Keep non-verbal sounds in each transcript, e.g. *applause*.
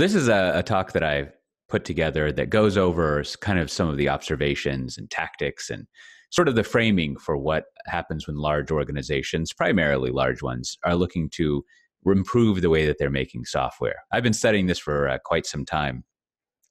this is a, a talk that I have put together that goes over kind of some of the observations and tactics and sort of the framing for what happens when large organizations, primarily large ones, are looking to improve the way that they're making software. I've been studying this for uh, quite some time.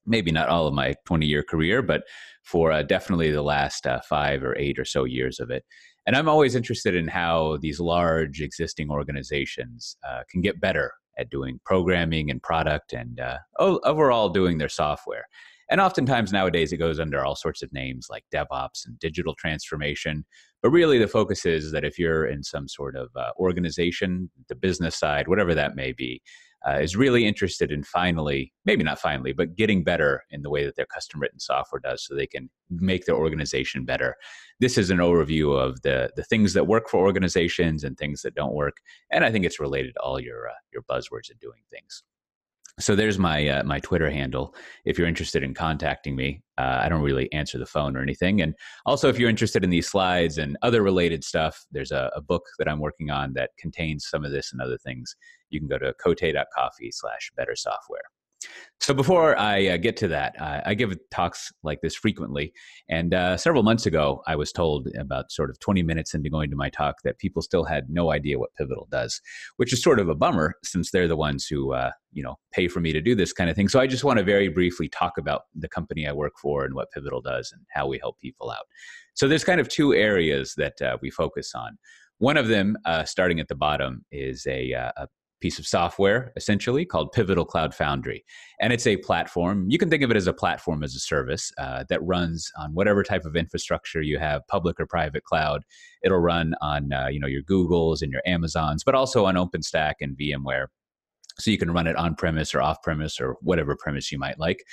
Maybe not all of my 20 year career, but for uh, definitely the last uh, five or eight or so years of it. And I'm always interested in how these large existing organizations uh, can get better at doing programming and product and uh, overall doing their software. And oftentimes nowadays it goes under all sorts of names like DevOps and digital transformation. But really the focus is that if you're in some sort of uh, organization, the business side, whatever that may be, uh, is really interested in finally, maybe not finally, but getting better in the way that their custom written software does so they can make their organization better. This is an overview of the, the things that work for organizations and things that don't work. And I think it's related to all your, uh, your buzzwords and doing things so there's my uh, my Twitter handle if you're interested in contacting me. Uh, I don't really answer the phone or anything. And also, if you're interested in these slides and other related stuff, there's a, a book that I'm working on that contains some of this and other things. You can go to cote.coffee slash better software. So before I uh, get to that, uh, I give talks like this frequently, and uh, several months ago, I was told about sort of 20 minutes into going to my talk that people still had no idea what Pivotal does, which is sort of a bummer since they're the ones who uh, you know pay for me to do this kind of thing. So I just want to very briefly talk about the company I work for and what Pivotal does and how we help people out. So there's kind of two areas that uh, we focus on. One of them, uh, starting at the bottom, is a, a piece of software essentially called Pivotal Cloud Foundry. And it's a platform, you can think of it as a platform as a service uh, that runs on whatever type of infrastructure you have, public or private cloud. It'll run on uh, you know, your Googles and your Amazons, but also on OpenStack and VMware. So you can run it on premise or off premise or whatever premise you might like.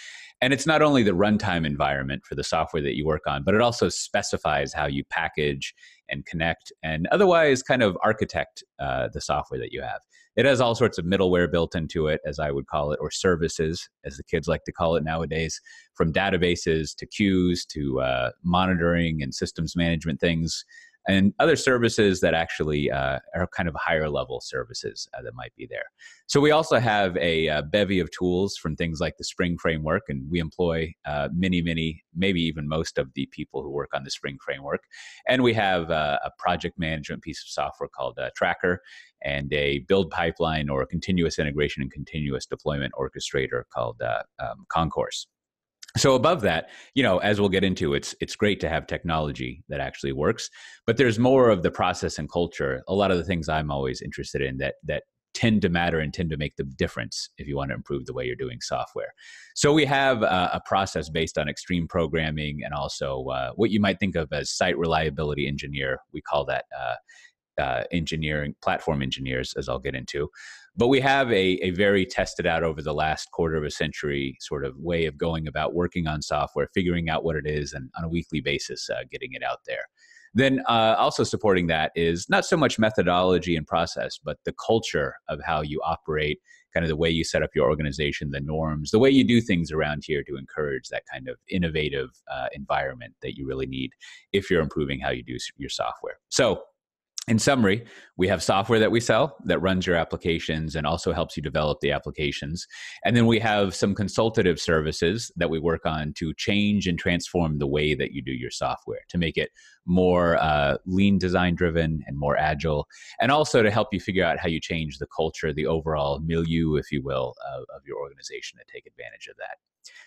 And it's not only the runtime environment for the software that you work on, but it also specifies how you package and connect and otherwise kind of architect uh, the software that you have. It has all sorts of middleware built into it, as I would call it, or services, as the kids like to call it nowadays, from databases to queues to uh, monitoring and systems management things and other services that actually uh, are kind of higher level services uh, that might be there. So we also have a uh, bevy of tools from things like the Spring Framework, and we employ uh, many, many, maybe even most of the people who work on the Spring Framework. And we have uh, a project management piece of software called Tracker and a build pipeline or continuous integration and continuous deployment orchestrator called um, Concourse so above that you know as we'll get into it's it's great to have technology that actually works but there's more of the process and culture a lot of the things i'm always interested in that that tend to matter and tend to make the difference if you want to improve the way you're doing software. So we have uh, a process based on extreme programming and also uh, what you might think of as site reliability engineer. We call that uh, uh engineering platform engineers, as I'll get into. But we have a, a very tested out over the last quarter of a century sort of way of going about working on software, figuring out what it is, and on a weekly basis, uh, getting it out there. Then, uh, also supporting that is not so much methodology and process, but the culture of how you operate, kind of the way you set up your organization, the norms, the way you do things around here to encourage that kind of innovative uh, environment that you really need if you're improving how you do your software. So, in summary, we have software that we sell that runs your applications and also helps you develop the applications. And then we have some consultative services that we work on to change and transform the way that you do your software to make it more uh, lean design driven and more agile, and also to help you figure out how you change the culture, the overall milieu, if you will, of, of your organization to take advantage of that.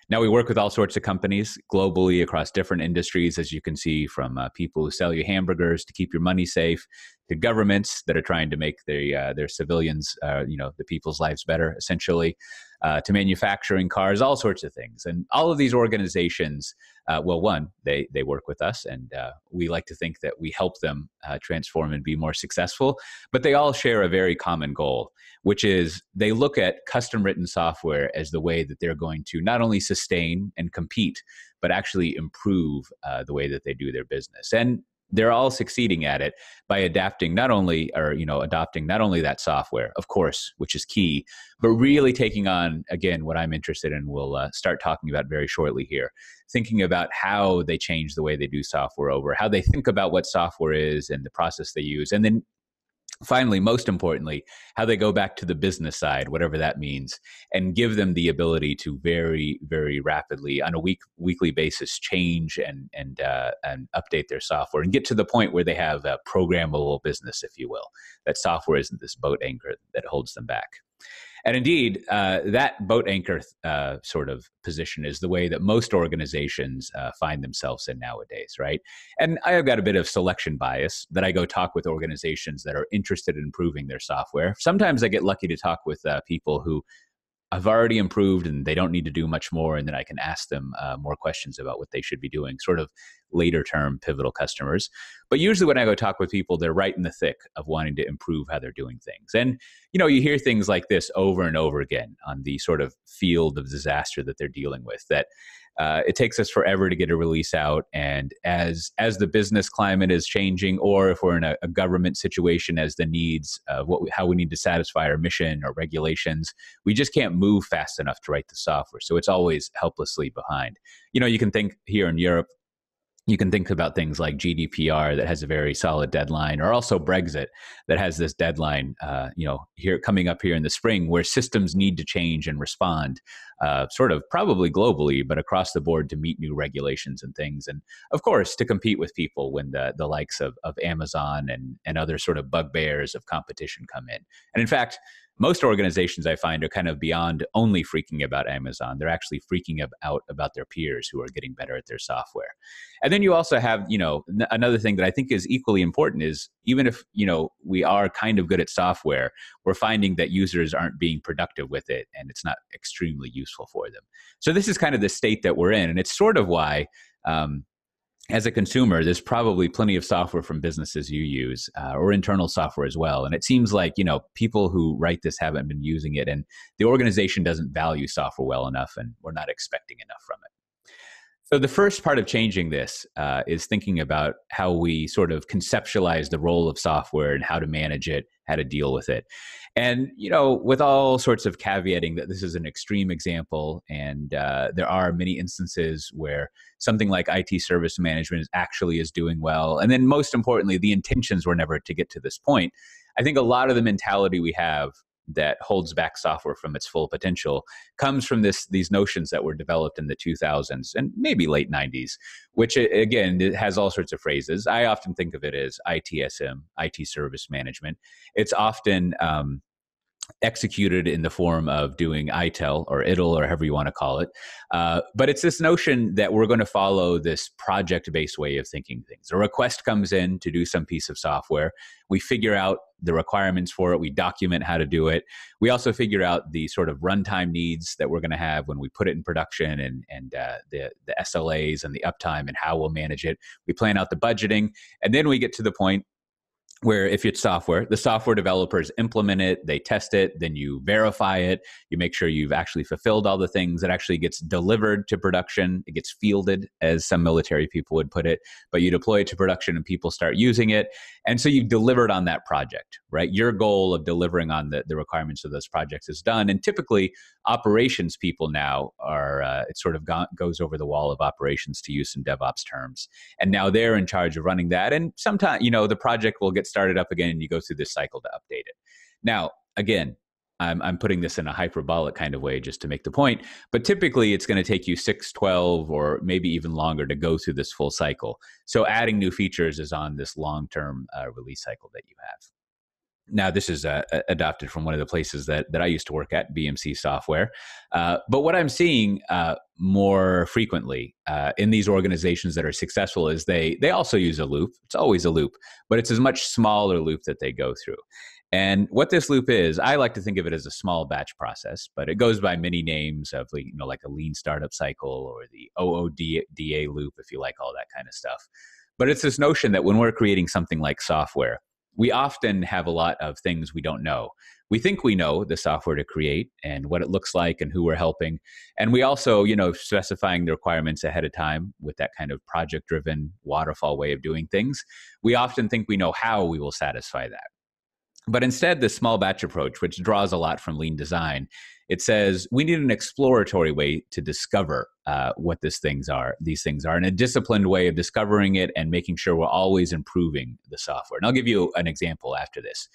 Now, we work with all sorts of companies globally across different industries, as you can see, from uh, people who sell you hamburgers to keep your money safe to governments that are trying to make the, uh, their civilians, uh, you know, the people's lives better, essentially, uh, to manufacturing cars, all sorts of things. And all of these organizations uh, well, one, they they work with us, and uh, we like to think that we help them uh, transform and be more successful. But they all share a very common goal, which is they look at custom written software as the way that they're going to not only sustain and compete, but actually improve uh, the way that they do their business. And they're all succeeding at it by adapting not only or you know adopting not only that software of course which is key but really taking on again what i'm interested in we'll uh, start talking about very shortly here thinking about how they change the way they do software over how they think about what software is and the process they use and then finally, most importantly, how they go back to the business side, whatever that means, and give them the ability to very, very rapidly, on a week weekly basis, change and and uh, and update their software and get to the point where they have a programmable business, if you will. That software isn't this boat anchor that holds them back. And indeed, uh, that boat anchor uh, sort of position is the way that most organizations uh, find themselves in nowadays, right? And I have got a bit of selection bias that I go talk with organizations that are interested in improving their software. Sometimes I get lucky to talk with uh, people who I've already improved and they don't need to do much more. And then I can ask them uh, more questions about what they should be doing, sort of later term pivotal customers. But usually when I go talk with people, they're right in the thick of wanting to improve how they're doing things. And, you know, you hear things like this over and over again on the sort of field of disaster that they're dealing with that uh, it takes us forever to get a release out. And as as the business climate is changing, or if we're in a, a government situation, as the needs of what we, how we need to satisfy our mission or regulations, we just can't move fast enough to write the software. So it's always helplessly behind. You know, you can think here in Europe, you can think about things like GDPR that has a very solid deadline, or also Brexit that has this deadline. Uh, you know, here coming up here in the spring, where systems need to change and respond, uh, sort of probably globally, but across the board to meet new regulations and things, and of course to compete with people when the the likes of of Amazon and and other sort of bugbears of competition come in. And in fact, most organizations I find are kind of beyond only freaking about Amazon. They're actually freaking out about their peers who are getting better at their software. And then you also have, you know, n- another thing that I think is equally important is even if, you know, we are kind of good at software, we're finding that users aren't being productive with it and it's not extremely useful for them. So this is kind of the state that we're in. And it's sort of why um, as a consumer, there's probably plenty of software from businesses you use uh, or internal software as well. And it seems like, you know, people who write this haven't been using it and the organization doesn't value software well enough and we're not expecting enough from it. So the first part of changing this uh, is thinking about how we sort of conceptualize the role of software and how to manage it, how to deal with it. And, you know, with all sorts of caveating that this is an extreme example, and uh, there are many instances where something like IT service management is actually is doing well. And then, most importantly, the intentions were never to get to this point. I think a lot of the mentality we have that holds back software from its full potential comes from this these notions that were developed in the 2000s and maybe late 90s which again it has all sorts of phrases i often think of it as itsm it service management it's often um, executed in the form of doing ITEL or ITIL or however you want to call it. Uh, but it's this notion that we're going to follow this project based way of thinking things. A request comes in to do some piece of software. We figure out the requirements for it. We document how to do it. We also figure out the sort of runtime needs that we're going to have when we put it in production and, and uh, the, the SLAs and the uptime and how we'll manage it. We plan out the budgeting. And then we get to the point where if it's software, the software developers implement it, they test it, then you verify it, you make sure you've actually fulfilled all the things. It actually gets delivered to production, it gets fielded, as some military people would put it, but you deploy it to production and people start using it. And so you've delivered on that project, right? Your goal of delivering on the, the requirements of those projects is done. And typically, operations people now are uh, it sort of go- goes over the wall of operations to use some DevOps terms, and now they're in charge of running that. And sometimes you know the project will get started up again, and you go through this cycle to update it. Now again. I'm, I'm putting this in a hyperbolic kind of way just to make the point, but typically it's going to take you 6, 12, or maybe even longer to go through this full cycle. So adding new features is on this long term uh, release cycle that you have now this is uh, adopted from one of the places that, that i used to work at bmc software uh, but what i'm seeing uh, more frequently uh, in these organizations that are successful is they they also use a loop it's always a loop but it's a much smaller loop that they go through and what this loop is, I like to think of it as a small batch process, but it goes by many names of you know like a lean startup cycle or the OODA loop, if you like all that kind of stuff. But it's this notion that when we're creating something like software, we often have a lot of things we don't know. We think we know the software to create and what it looks like and who we're helping. And we also, you know, specifying the requirements ahead of time with that kind of project driven waterfall way of doing things. We often think we know how we will satisfy that. But instead, the small batch approach, which draws a lot from lean design, it says we need an exploratory way to discover uh, what these things are these things are and a disciplined way of discovering it and making sure we're always improving the software and i'll give you an example after this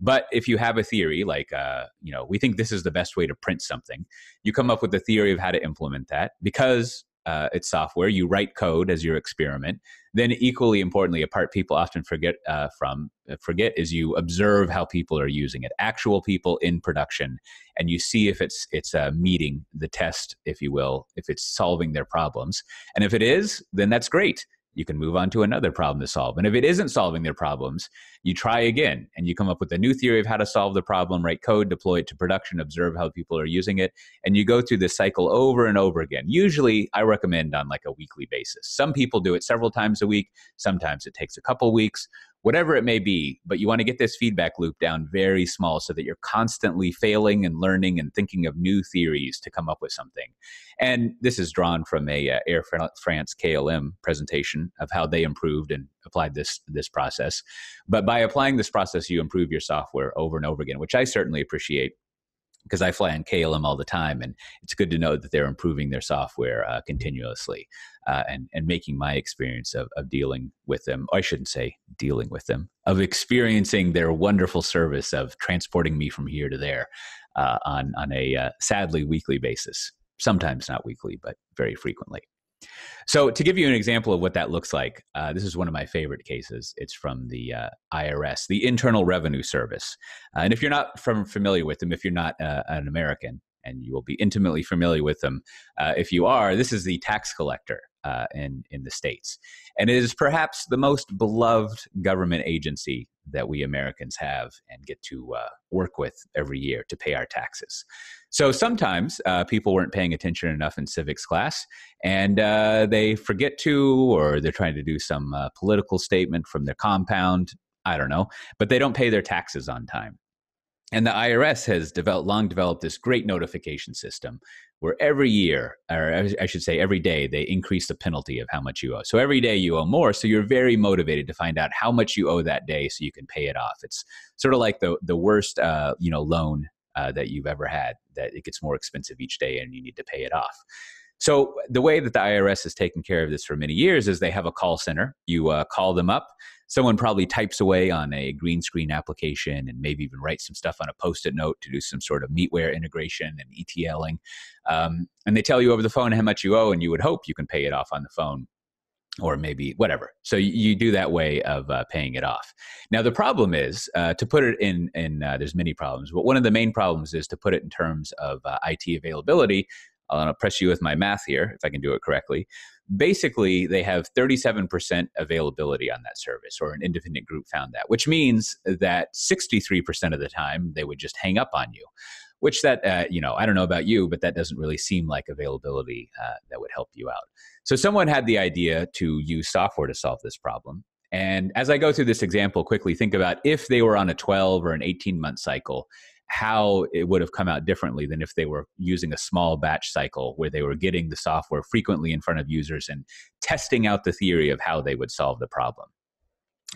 but if you have a theory like uh, you know we think this is the best way to print something you come up with a theory of how to implement that because uh, it's software you write code as your experiment then, equally importantly, a part people often forget uh, from uh, forget is you observe how people are using it, actual people in production, and you see if it's it's uh, meeting the test, if you will, if it's solving their problems, and if it is, then that's great you can move on to another problem to solve. And if it isn't solving their problems, you try again and you come up with a new theory of how to solve the problem, write code, deploy it to production, observe how people are using it. And you go through this cycle over and over again. Usually, I recommend on like a weekly basis. Some people do it several times a week, sometimes it takes a couple weeks whatever it may be, but you want to get this feedback loop down very small so that you're constantly failing and learning and thinking of new theories to come up with something. And this is drawn from a uh, Air France KLM presentation of how they improved and applied this this process. But by applying this process, you improve your software over and over again, which I certainly appreciate because I fly on KLM all the time, and it's good to know that they're improving their software uh, continuously uh, and and making my experience of of dealing with them. I shouldn't say dealing with them of experiencing their wonderful service of transporting me from here to there uh, on on a uh, sadly weekly basis. Sometimes not weekly, but very frequently. So, to give you an example of what that looks like, uh, this is one of my favorite cases. It's from the uh, IRS, the Internal Revenue Service. Uh, and if you're not from, familiar with them, if you're not uh, an American, and you will be intimately familiar with them. Uh, if you are, this is the tax collector uh, in, in the States. And it is perhaps the most beloved government agency that we Americans have and get to uh, work with every year to pay our taxes. So sometimes uh, people weren't paying attention enough in civics class and uh, they forget to, or they're trying to do some uh, political statement from their compound. I don't know, but they don't pay their taxes on time. And the IRS has developed, long developed this great notification system where every year, or I should say every day, they increase the penalty of how much you owe. So every day you owe more. So you're very motivated to find out how much you owe that day so you can pay it off. It's sort of like the, the worst, uh, you know, loan uh, that you've ever had that it gets more expensive each day and you need to pay it off. So the way that the IRS has taken care of this for many years is they have a call center. You uh, call them up. Someone probably types away on a green screen application and maybe even writes some stuff on a post-it note to do some sort of meatware integration and ETLing. Um, and they tell you over the phone how much you owe, and you would hope you can pay it off on the phone or maybe whatever. So you, do that way of uh, paying it off. Now the problem is uh, to put it in. In uh, there's many problems, but one of the main problems is to put it in terms of uh, IT availability. Uh, I'm going to press you with my math here, if I can do it correctly. Basically, they have 37% availability on that service, or an independent group found that, which means that 63% of the time they would just hang up on you. Which that uh, you know, I don't know about you, but that doesn't really seem like availability uh, that would help you out. So someone had the idea to use software to solve this problem, and as I go through this example quickly, think about if they were on a 12 or an 18 month cycle how it would have come out differently than if they were using a small batch cycle where they were getting the software frequently in front of users and testing out the theory of how they would solve the problem.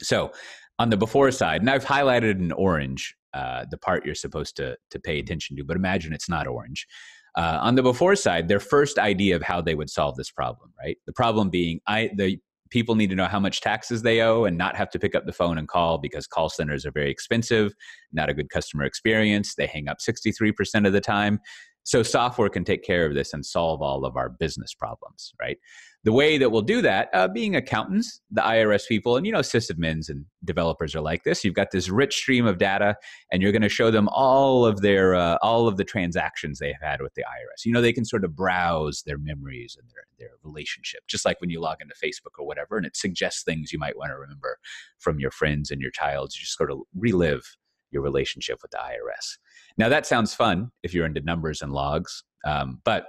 So, on the before side, and I've highlighted in orange uh, the part you're supposed to, to pay attention to, but imagine it's not orange. Uh, on the before side, their first idea of how they would solve this problem, right? The problem being I, the people need to know how much taxes they owe and not have to pick up the phone and call because call centers are very expensive, not a good customer experience. They hang up 63% of the time. So software can take care of this and solve all of our business problems, right? the way that we'll do that, uh, being accountants, the IRS people, and you know, sysadmins and developers are like this. You've got this rich stream of data, and you're going to show them all of their uh, all of the transactions they've had with the IRS. You know, they can sort of browse their memories and their their relationship, just like when you log into Facebook or whatever, and it suggests things you might want to remember from your friends and your child. You just sort of relive your relationship with the IRS. Now, that sounds fun if you're into numbers and logs, um, but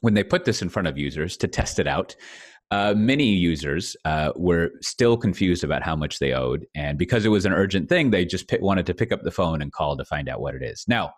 when they put this in front of users to test it out, uh, many users uh, were still confused about how much they owed. And because it was an urgent thing, they just p- wanted to pick up the phone and call to find out what it is. Now,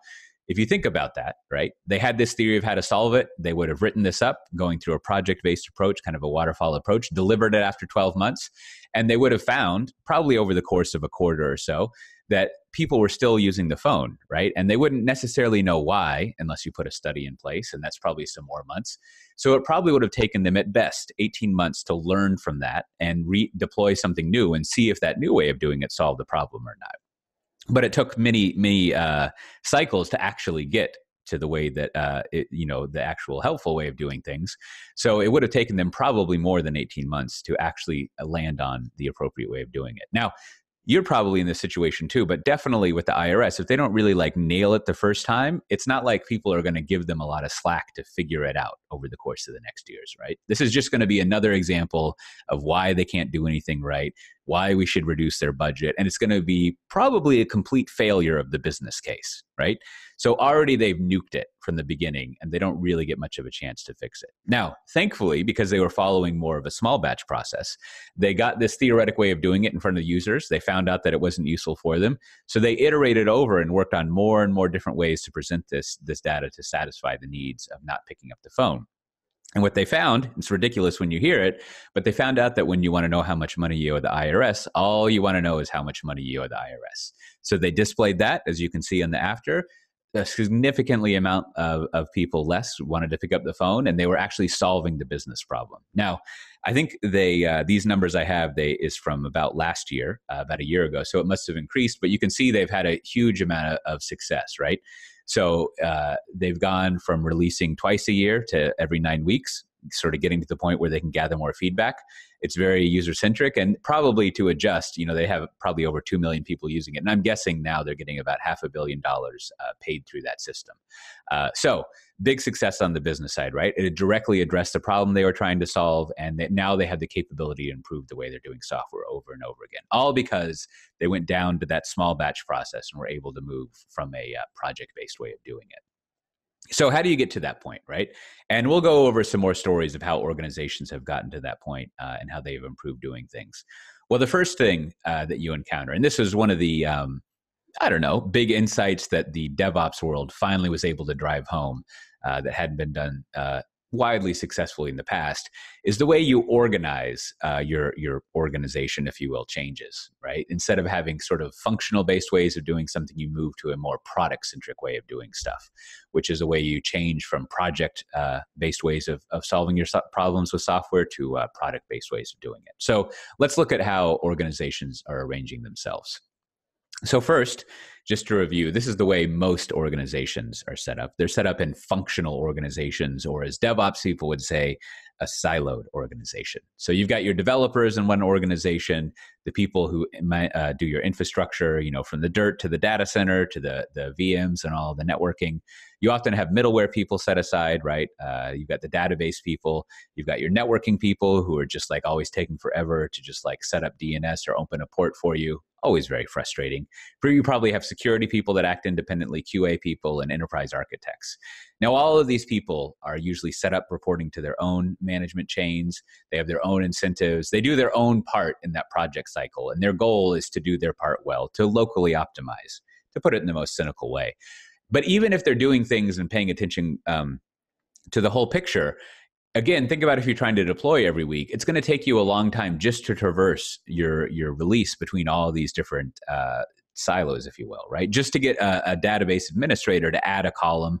if you think about that, right, they had this theory of how to solve it. They would have written this up, going through a project based approach, kind of a waterfall approach, delivered it after 12 months. And they would have found, probably over the course of a quarter or so, that people were still using the phone, right? And they wouldn't necessarily know why unless you put a study in place, and that's probably some more months. So it probably would have taken them at best 18 months to learn from that and redeploy something new and see if that new way of doing it solved the problem or not. But it took many, many uh, cycles to actually get to the way that uh, it, you know the actual helpful way of doing things. So it would have taken them probably more than 18 months to actually land on the appropriate way of doing it. Now, you're probably in this situation too, but definitely with the IRS, if they don't really like nail it the first time, it's not like people are going to give them a lot of slack to figure it out over the course of the next years, right? This is just going to be another example of why they can't do anything right, why we should reduce their budget, and it's going to be probably a complete failure of the business case, right? So already they've nuked it from the beginning and they don't really get much of a chance to fix it. Now, thankfully, because they were following more of a small batch process, they got this theoretic way of doing it in front of the users. They found out that it wasn't useful for them. So they iterated over and worked on more and more different ways to present this, this data to satisfy the needs of not picking up the phone. And what they found, it's ridiculous when you hear it, but they found out that when you want to know how much money you owe the IRS, all you want to know is how much money you owe the IRS. So they displayed that, as you can see in the after, a significantly amount of, of people less wanted to pick up the phone and they were actually solving the business problem now i think they uh, these numbers i have they is from about last year uh, about a year ago so it must have increased but you can see they've had a huge amount of, of success right so uh, they've gone from releasing twice a year to every nine weeks sort of getting to the point where they can gather more feedback it's very user centric and probably to adjust. You know, they have probably over 2 million people using it. And I'm guessing now they're getting about half a billion dollars uh, paid through that system. Uh, so, big success on the business side, right? It directly addressed the problem they were trying to solve. And that now they have the capability to improve the way they're doing software over and over again, all because they went down to that small batch process and were able to move from a uh, project based way of doing it so how do you get to that point right and we'll go over some more stories of how organizations have gotten to that point, uh, and how they've improved doing things well the first thing uh, that you encounter and this was one of the um, i don't know big insights that the devops world finally was able to drive home uh, that hadn't been done uh, widely successfully in the past is the way you organize uh, your your organization if you will changes right instead of having sort of functional based ways of doing something you move to a more product centric way of doing stuff which is a way you change from project uh, based ways of, of solving your so- problems with software to uh, product based ways of doing it so let's look at how organizations are arranging themselves so first just to review, this is the way most organizations are set up. They're set up in functional organizations, or as DevOps people would say, a siloed organization. So you've got your developers in one organization, the people who uh, do your infrastructure, you know, from the dirt to the data center to the the VMs and all the networking. You often have middleware people set aside, right? Uh, you've got the database people, you've got your networking people who are just like always taking forever to just like set up DNS or open a port for you always very frustrating. You probably have security people that act independently, QA people, and enterprise architects. Now, all of these people are usually set up reporting to their own management chains. They have their own incentives. They do their own part in that project cycle, and their goal is to do their part well, to locally optimize, to put it in the most cynical way. But even if they're doing things and paying attention um, to the whole picture, again think about if you're trying to deploy every week it's going to take you a long time just to traverse your your release between all these different uh, silos if you will right just to get a, a database administrator to add a column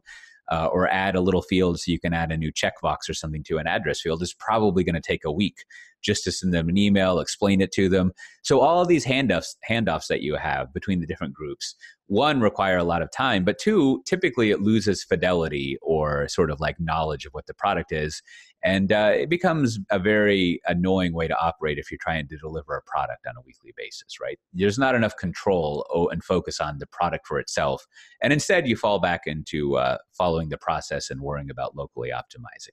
uh, or add a little field so you can add a new checkbox or something to an address field is probably going to take a week just to send them an email, explain it to them. So all these handoffs handoffs that you have between the different groups, one require a lot of time, but two, typically it loses fidelity or sort of like knowledge of what the product is, and uh, it becomes a very annoying way to operate if you're trying to deliver a product on a weekly basis. Right? There's not enough control and focus on the product for itself, and instead you fall back into uh, following the process and worrying about locally optimizing.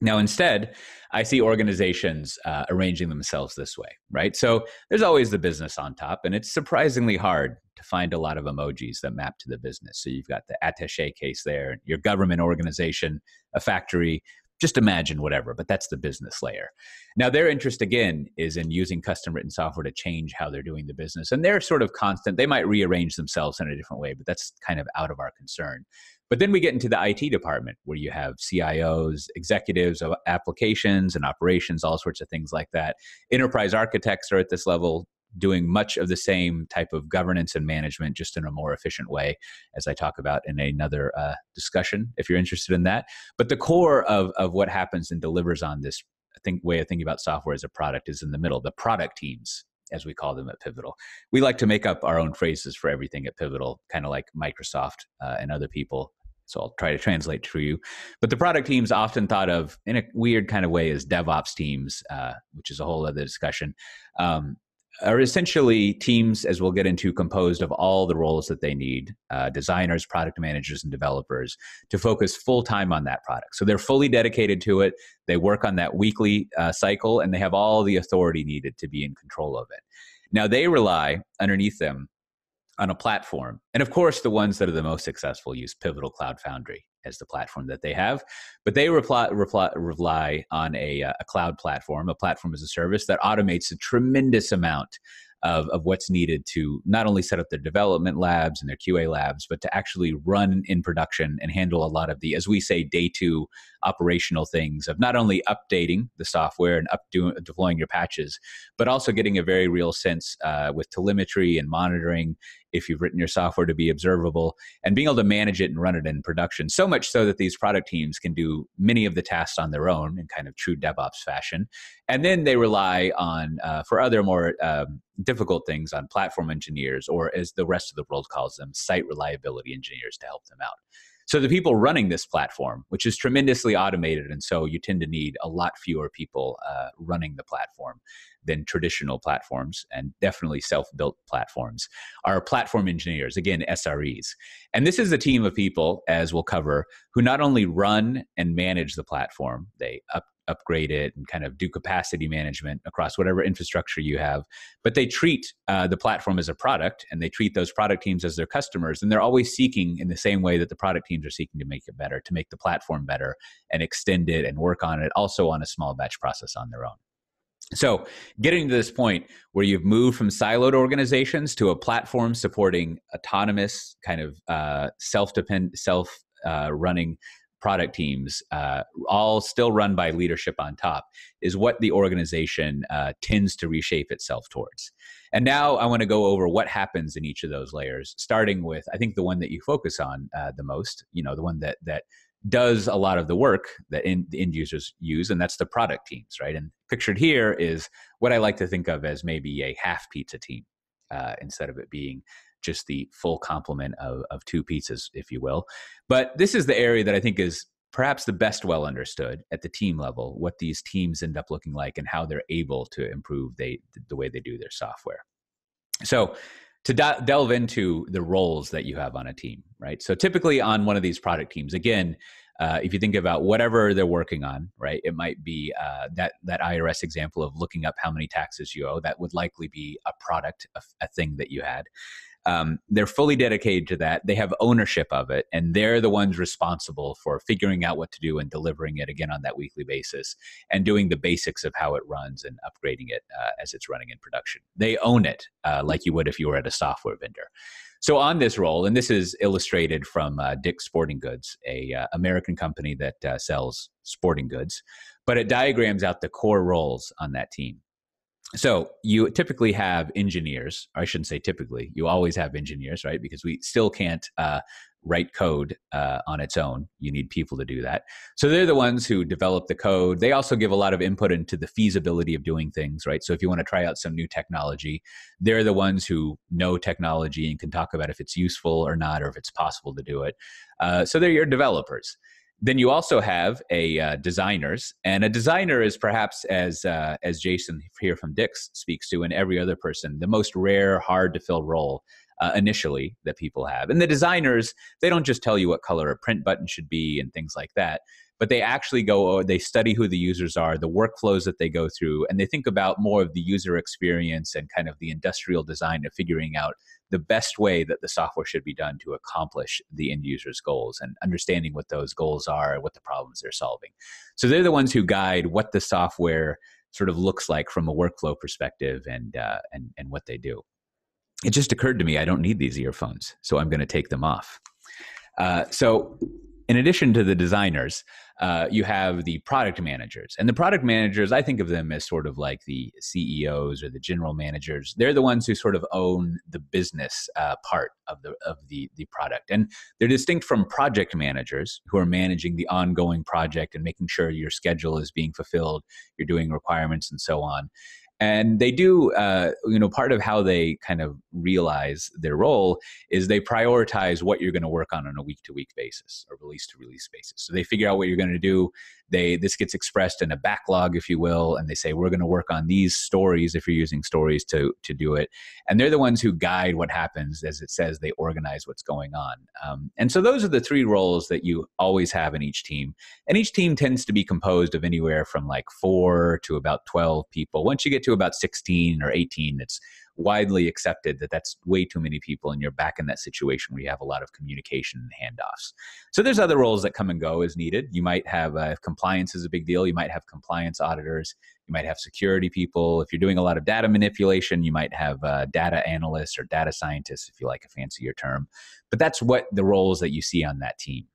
Now, instead, I see organizations uh, arranging themselves this way, right? So there's always the business on top, and it's surprisingly hard to find a lot of emojis that map to the business. So you've got the attache case there, your government organization, a factory, just imagine whatever, but that's the business layer. Now, their interest again is in using custom written software to change how they're doing the business. And they're sort of constant. They might rearrange themselves in a different way, but that's kind of out of our concern. But then we get into the IT department where you have CIOs, executives of applications and operations, all sorts of things like that. Enterprise architects are at this level doing much of the same type of governance and management, just in a more efficient way, as I talk about in another uh, discussion, if you're interested in that. But the core of, of what happens and delivers on this think, way of thinking about software as a product is in the middle, the product teams. As we call them at Pivotal, we like to make up our own phrases for everything at Pivotal, kind of like Microsoft uh, and other people so I'll try to translate for you. But the product team's often thought of in a weird kind of way as DevOps teams, uh, which is a whole other discussion. Um, are essentially teams, as we'll get into, composed of all the roles that they need uh, designers, product managers, and developers to focus full time on that product. So they're fully dedicated to it. They work on that weekly uh, cycle and they have all the authority needed to be in control of it. Now they rely underneath them on a platform. And of course, the ones that are the most successful use Pivotal Cloud Foundry as the platform that they have. But they reply, reply, rely on a, uh, a cloud platform, a platform as a service that automates a tremendous amount of, of what's needed to not only set up their development labs and their QA labs, but to actually run in production and handle a lot of the, as we say, day two operational things of not only updating the software and deploying your patches, but also getting a very real sense uh, with telemetry and monitoring if you've written your software to be observable and being able to manage it and run it in production. So much so that these product teams can do many of the tasks on their own in kind of true DevOps fashion. And then they rely on, uh, for other more um, difficult things, on platform engineers or as the rest of the world calls them, site reliability engineers to help them out. So the people running this platform, which is tremendously automated, and so you tend to need a lot fewer people uh, running the platform than traditional platforms and definitely self-built platforms are platform engineers again sres and this is a team of people as we'll cover who not only run and manage the platform they up upgrade it and kind of do capacity management across whatever infrastructure you have. But they treat uh, the platform as a product and they treat those product teams as their customers. And they're always seeking in the same way that the product teams are seeking to make it better, to make the platform better and extend it and work on it also on a small batch process on their own. So, getting to this point where you've moved from siloed organizations to a platform supporting autonomous, kind of uh, self-depend, self-running uh, product teams, uh, all still run by leadership on top, is what the organization uh, tends to reshape itself towards. And now I want to go over what happens in each of those layers, starting with I think the one that you focus on uh, the most. You know, the one that that does a lot of the work that in, the end users use, and that's the product teams, right? And pictured here is what I like to think of as maybe a half pizza team. Uh, instead of it being just the full complement of, of two pizzas, if you will. But this is the area that I think is perhaps the best well understood at the team level what these teams end up looking like and how they're able to improve they, the way they do their software. So, to delve into the roles that you have on a team, right? So, typically on one of these product teams, again, uh, if you think about whatever they're working on, right? It might be uh, that that IRS example of looking up how many taxes you owe. That would likely be a product, a, a thing that you had um, they're fully dedicated to that. They have ownership of it, and they're the ones responsible for figuring out what to do and delivering it again on that weekly basis and doing the basics of how it runs and upgrading it uh, as it's running in production. They own it uh, like you would if you were at a software vendor. So on this role, and this is illustrated from uh, Dick's Sporting Goods, a uh, American company that uh, sells sporting goods, but it diagrams out the core roles on that team so you typically have engineers i shouldn't say typically you always have engineers right because we still can't uh, write code uh, on its own you need people to do that so they're the ones who develop the code they also give a lot of input into the feasibility of doing things right so if you want to try out some new technology they're the ones who know technology and can talk about if it's useful or not or if it's possible to do it uh, so they're your developers then you also have a uh, designers, and a designer is perhaps as uh, as Jason here from Dix speaks to, and every other person, the most rare, hard to fill role uh, initially that people have. And the designers, they don't just tell you what color a print button should be and things like that, but they actually go, oh, they study who the users are, the workflows that they go through, and they think about more of the user experience and kind of the industrial design of figuring out the best way that the software should be done to accomplish the end user's goals and understanding what those goals are and what the problems they're solving. So they're the ones who guide what the software sort of looks like from a workflow perspective and uh, and and what they do it just occurred to me I don't need these earphones, so I'm going to take them off. Uh, so, in addition to the designers, uh, you have the product managers. And the product managers, I think of them as sort of like the CEOs or the general managers. They're the ones who sort of own the business uh, part of the of the the product. And they're distinct from project managers who are managing the ongoing project and making sure your schedule is being fulfilled, you're doing requirements and so on and they do uh, you know part of how they kind of realize their role is they prioritize what you're going to work on on a week to week basis or release to release basis so they figure out what you're going to do they this gets expressed in a backlog if you will and they say we're going to work on these stories if you're using stories to to do it and they're the ones who guide what happens as it says they organize what's going on um, and so those are the three roles that you always have in each team and each team tends to be composed of anywhere from like four to about 12 people once you get to about 16 or 18 it's widely accepted that that's way too many people and you're back in that situation where you have a lot of communication and handoffs. So there's other roles that come and go as needed. You might have uh, compliance is a big deal. You might have compliance auditors. You might have security people. If you're doing a lot of data manipulation, you might have uh, data analysts or data scientists, if you like a fancier term. But that's what the roles that you see on that team.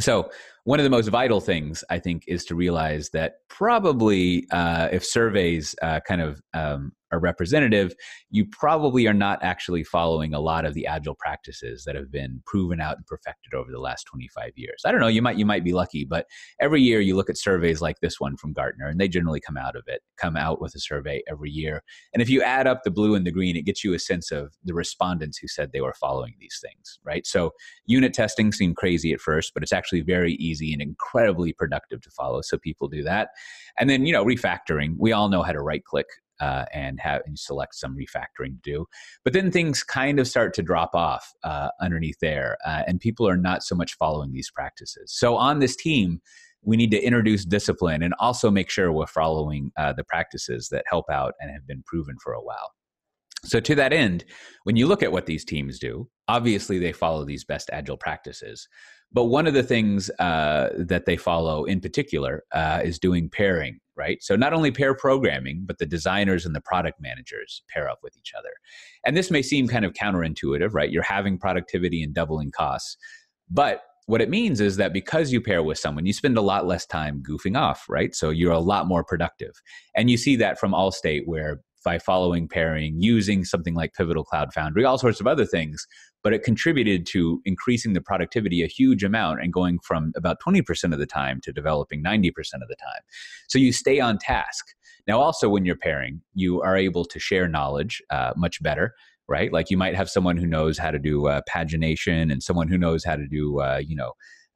So, one of the most vital things I think is to realize that probably uh, if surveys uh, kind of um, are representative, you probably are not actually following a lot of the agile practices that have been proven out and perfected over the last 25 years. I don't know, you might you might be lucky, but every year you look at surveys like this one from Gartner and they generally come out of it, come out with a survey every year. And if you add up the blue and the green, it gets you a sense of the respondents who said they were following these things, right? So unit testing seemed crazy at first, but it's actually very easy and incredibly productive to follow. So people do that. And then, you know, refactoring, we all know how to right click uh, and have and select some refactoring to do. But then things kind of start to drop off uh, underneath there, uh, and people are not so much following these practices. So on this team, we need to introduce discipline and also make sure we're following uh, the practices that help out and have been proven for a while. So, to that end, when you look at what these teams do, obviously they follow these best agile practices. But one of the things uh, that they follow in particular uh, is doing pairing right? So not only pair programming, but the designers and the product managers pair up with each other. And this may seem kind of counterintuitive, right? You're having productivity and doubling costs. But what it means is that because you pair with someone, you spend a lot less time goofing off, right? So you're a lot more productive. And you see that from Allstate, where by following pairing, using something like Pivotal Cloud Foundry, all sorts of other things. But it contributed to increasing the productivity a huge amount and going from about 20% of the time to developing 90% of the time. So you stay on task. Now, also, when you're pairing, you are able to share knowledge uh, much better right? Like you might have someone who knows how to do uh, pagination and someone who knows how to do, uh, you know,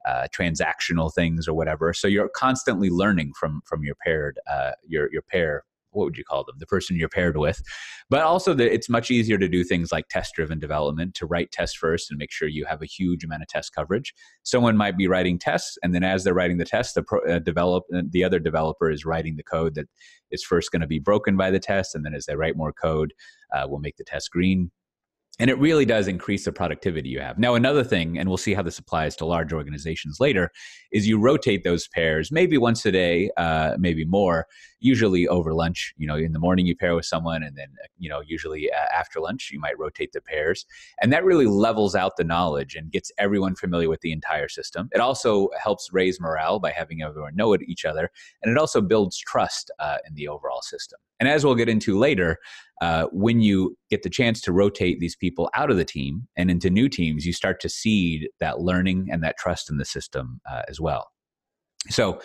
uh, transactional things or whatever. So you're constantly learning from from your paired uh, your your pair what would you call them the person you're paired with but also that it's much easier to do things like test driven development to write tests first and make sure you have a huge amount of test coverage someone might be writing tests and then as they're writing the test the pro, uh, develop uh, the other developer is writing the code that is first going to be broken by the test and then as they write more code uh, we'll make the test green and it really does increase the productivity you have. Now, another thing, and we'll see how this applies to large organizations later, is you rotate those pairs maybe once a day, uh, maybe more, usually over lunch. You know, in the morning you pair with someone, and then you know, usually uh, after lunch you might rotate the pairs, and that really levels out the knowledge and gets everyone familiar with the entire system. It also helps raise morale by having everyone know each other, and it also builds trust uh, in the overall system. And as we'll get into later, uh, when you get the chance to rotate these people out of the team and into new teams, you start to seed that learning and that trust in the system uh, as well. So,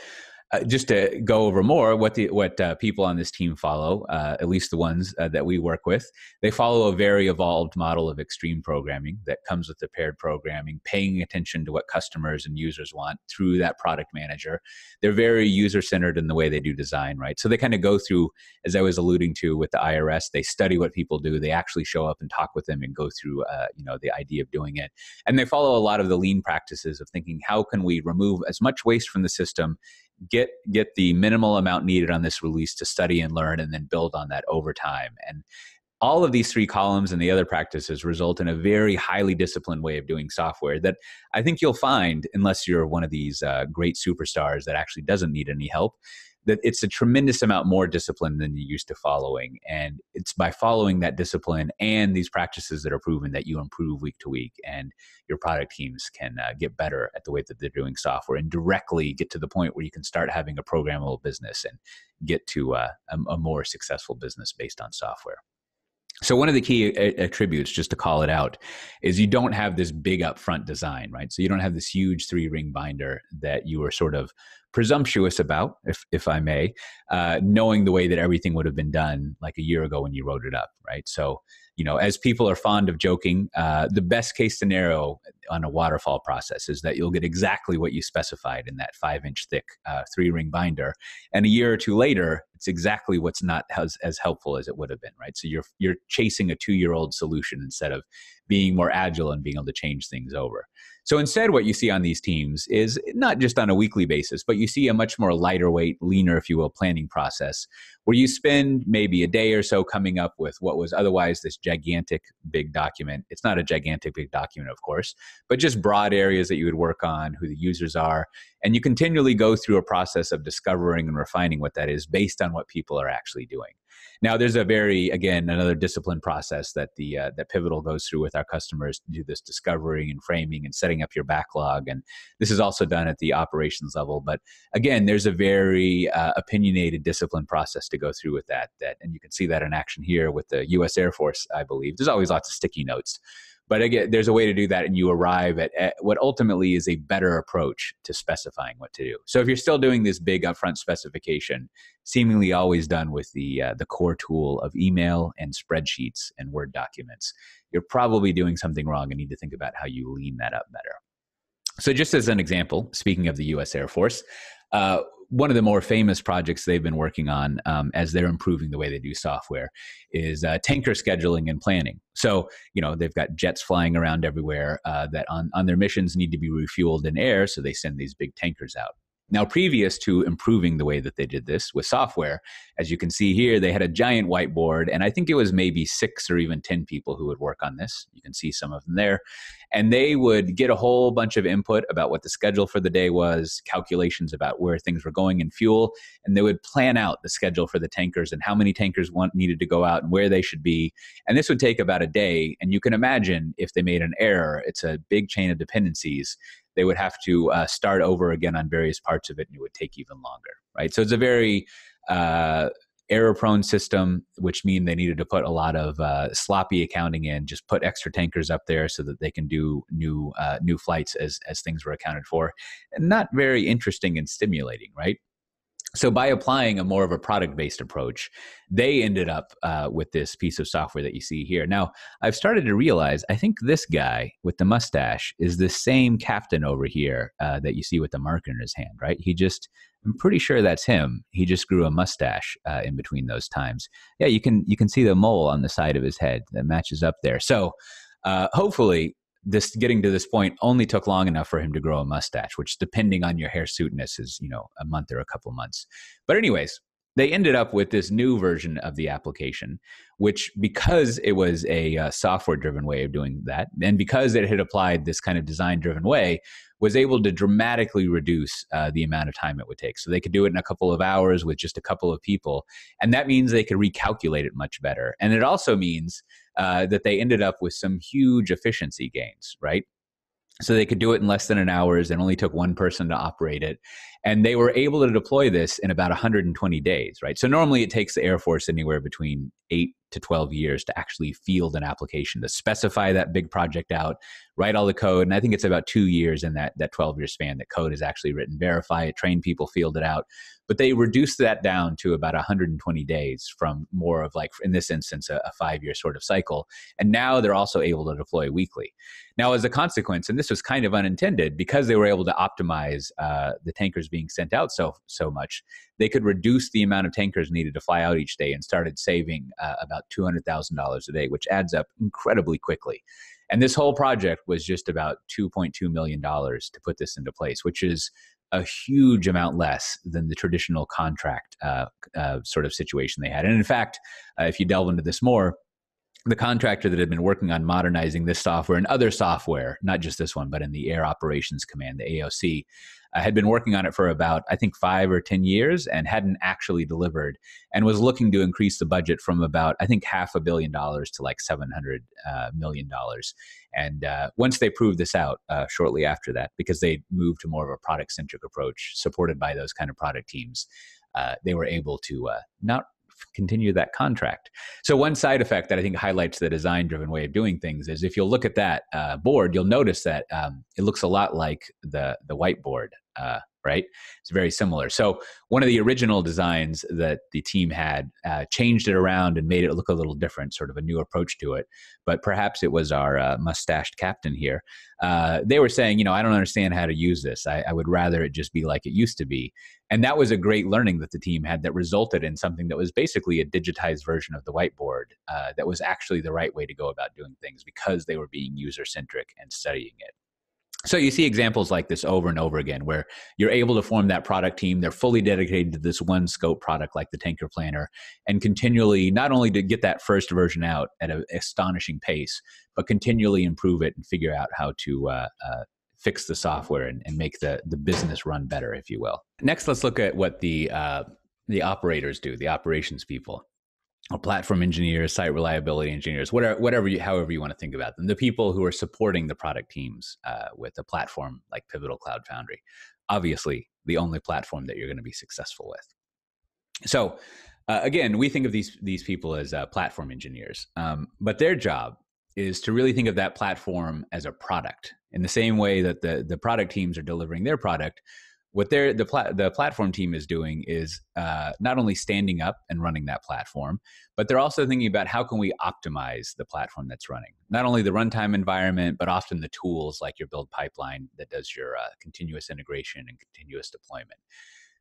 uh, just to go over more, what the what uh, people on this team follow, uh, at least the ones uh, that we work with, they follow a very evolved model of extreme programming that comes with the paired programming, paying attention to what customers and users want through that product manager. They're very user centered in the way they do design, right? So they kind of go through, as I was alluding to with the IRS, they study what people do. They actually show up and talk with them and go through, uh, you know, the idea of doing it, and they follow a lot of the lean practices of thinking how can we remove as much waste from the system get get the minimal amount needed on this release to study and learn and then build on that over time and all of these three columns and the other practices result in a very highly disciplined way of doing software that I think you'll find, unless you're one of these uh, great superstars that actually doesn't need any help, that it's a tremendous amount more discipline than you're used to following. And it's by following that discipline and these practices that are proven that you improve week to week, and your product teams can uh, get better at the way that they're doing software and directly get to the point where you can start having a programmable business and get to uh, a, a more successful business based on software. So one of the key uh, attributes, just to call it out, is you don't have this big upfront design, right? So you don't have this huge three ring binder that you are sort of presumptuous about, if if I may, uh, knowing the way that everything would have been done like a year ago when you wrote it up, right? So you know, as people are fond of joking, uh, the best case scenario on a waterfall process is that you'll get exactly what you specified in that five inch thick uh, three ring binder, and a year or two later, it's exactly what's not as, as helpful as it would have been, right? So you're you're chasing a two year old solution instead of being more agile and being able to change things over. So instead, what you see on these teams is not just on a weekly basis, but you see a much more lighter weight, leaner, if you will, planning process where you spend maybe a day or so coming up with what was otherwise this gigantic big document. It's not a gigantic big document, of course, but just broad areas that you would work on, who the users are. And you continually go through a process of discovering and refining what that is based on what people are actually doing. Now, there's a very again another discipline process that the uh, that Pivotal goes through with our customers to do this discovery and framing and setting up your backlog, and this is also done at the operations level. But again, there's a very uh, opinionated discipline process to go through with that. That and you can see that in action here with the U.S. Air Force, I believe. There's always lots of sticky notes. But again, there's a way to do that, and you arrive at, at, what ultimately is a better approach to specifying what to do. So if you're still doing this big upfront specification, seemingly always done with the uh, the core tool of email and spreadsheets and Word documents, you're probably doing something wrong and need to think about how you lean that up better. So just as an example, speaking of the U.S. Air Force. Uh, one of the more famous projects they've been working on um, as they're improving the way they do software is uh, tanker scheduling and planning. So, you know, they've got jets flying around everywhere uh, that on, on their missions need to be refueled in air, so they send these big tankers out. Now, previous to improving the way that they did this with software, as you can see here, they had a giant whiteboard, and I think it was maybe six or even 10 people who would work on this. You can see some of them there. And they would get a whole bunch of input about what the schedule for the day was, calculations about where things were going in fuel, and they would plan out the schedule for the tankers and how many tankers want, needed to go out and where they should be. And this would take about a day. And you can imagine if they made an error, it's a big chain of dependencies they would have to uh, start over again on various parts of it and it would take even longer right so it's a very uh, error prone system which mean they needed to put a lot of uh, sloppy accounting in just put extra tankers up there so that they can do new uh, new flights as as things were accounted for and not very interesting and stimulating right so by applying a more of a product-based approach they ended up uh, with this piece of software that you see here now i've started to realize i think this guy with the mustache is the same captain over here uh, that you see with the marker in his hand right he just i'm pretty sure that's him he just grew a mustache uh, in between those times yeah you can you can see the mole on the side of his head that matches up there so uh, hopefully this getting to this point only took long enough for him to grow a mustache, which depending on your suitness, is, you know, a month or a couple months. But anyways, they ended up with this new version of the application, which because it was a uh, software driven way of doing that, and because it had applied this kind of design driven way, was able to dramatically reduce uh, the amount of time it would take. So they could do it in a couple of hours with just a couple of people. And that means they could recalculate it much better. And it also means uh, that they ended up with some huge efficiency gains, right? so they could do it in less than an hour and only took one person to operate it and they were able to deploy this in about 120 days, right? So normally it takes the Air Force anywhere between eight to 12 years to actually field an application to specify that big project out, write all the code. And I think it's about two years in that, that 12 year span that code is actually written, verify it, train people, field it out. But they reduced that down to about 120 days from more of like, in this instance, a, a five year sort of cycle. And now they're also able to deploy weekly. Now, as a consequence, and this was kind of unintended, because they were able to optimize uh, the tankers being sent out so so much, they could reduce the amount of tankers needed to fly out each day and started saving uh, about two hundred thousand dollars a day, which adds up incredibly quickly. And this whole project was just about two point two million dollars to put this into place, which is a huge amount less than the traditional contract uh, uh, sort of situation they had. And in fact, uh, if you delve into this more, the contractor that had been working on modernizing this software and other software, not just this one, but in the Air Operations Command, the AOC, I had been working on it for about, I think, five or 10 years and hadn't actually delivered and was looking to increase the budget from about, I think, half a billion dollars to like seven hundred uh, million dollars. And uh, once they proved this out uh, shortly after that, because they moved to more of a product centric approach supported by those kind of product teams, uh, they were able to uh, not continue that contract. So, one side effect that I think highlights the design driven way of doing things is if you'll look at that uh, board, you'll notice that um, it looks a lot like the, the whiteboard uh, right? It's very similar. So one of the original designs that the team had uh, changed it around and made it look a little different, sort of a new approach to it. But perhaps it was our uh, mustached captain here. Uh, they were saying, you know, I don't understand how to use this. I, I would rather it just be like it used to be. And that was a great learning that the team had that resulted in something that was basically a digitized version of the whiteboard uh, that was actually the right way to go about doing things because they were being user centric and studying it. So you see examples like this over and over again where you're able to form that product team. They're fully dedicated to this one scope product like the tanker planner and continually not only to get that first version out at an astonishing pace, but continually improve it and figure out how to uh, uh, fix the software and, and, make the, the business run better, if you will. Next, let's look at what the, uh, the operators do, the operations people or platform engineers, site reliability engineers, whatever, whatever you, however you want to think about them, the people who are supporting the product teams uh, with a platform like Pivotal Cloud Foundry, obviously the only platform that you're going to be successful with. So, uh, again, we think of these these people as uh, platform engineers, um, but their job is to really think of that platform as a product in the same way that the the product teams are delivering their product what they're the pla- the platform team is doing is uh, not only standing up and running that platform, but they're also thinking about how can we optimize the platform that's running. Not only the runtime environment, but often the tools like your build pipeline that does your uh, continuous integration and continuous deployment.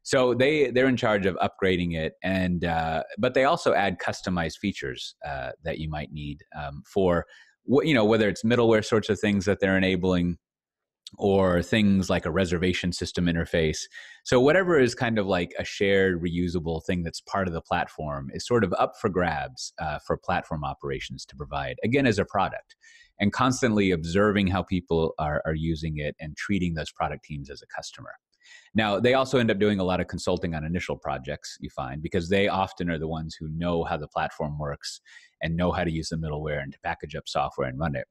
So they they're in charge of upgrading it, and uh, but they also add customized features uh, that you might need um, for what you know whether it's middleware sorts of things that they're enabling or things like a reservation system interface. So, whatever is kind of like a shared, reusable thing that's part of the platform is sort of up for grabs uh, for platform operations to provide, again, as a product, and constantly observing how people are, are using it and treating those product teams as a customer. Now, they also end up doing a lot of consulting on initial projects, you find, because they often are the ones who know how the platform works and know how to use the middleware and to package up software and run it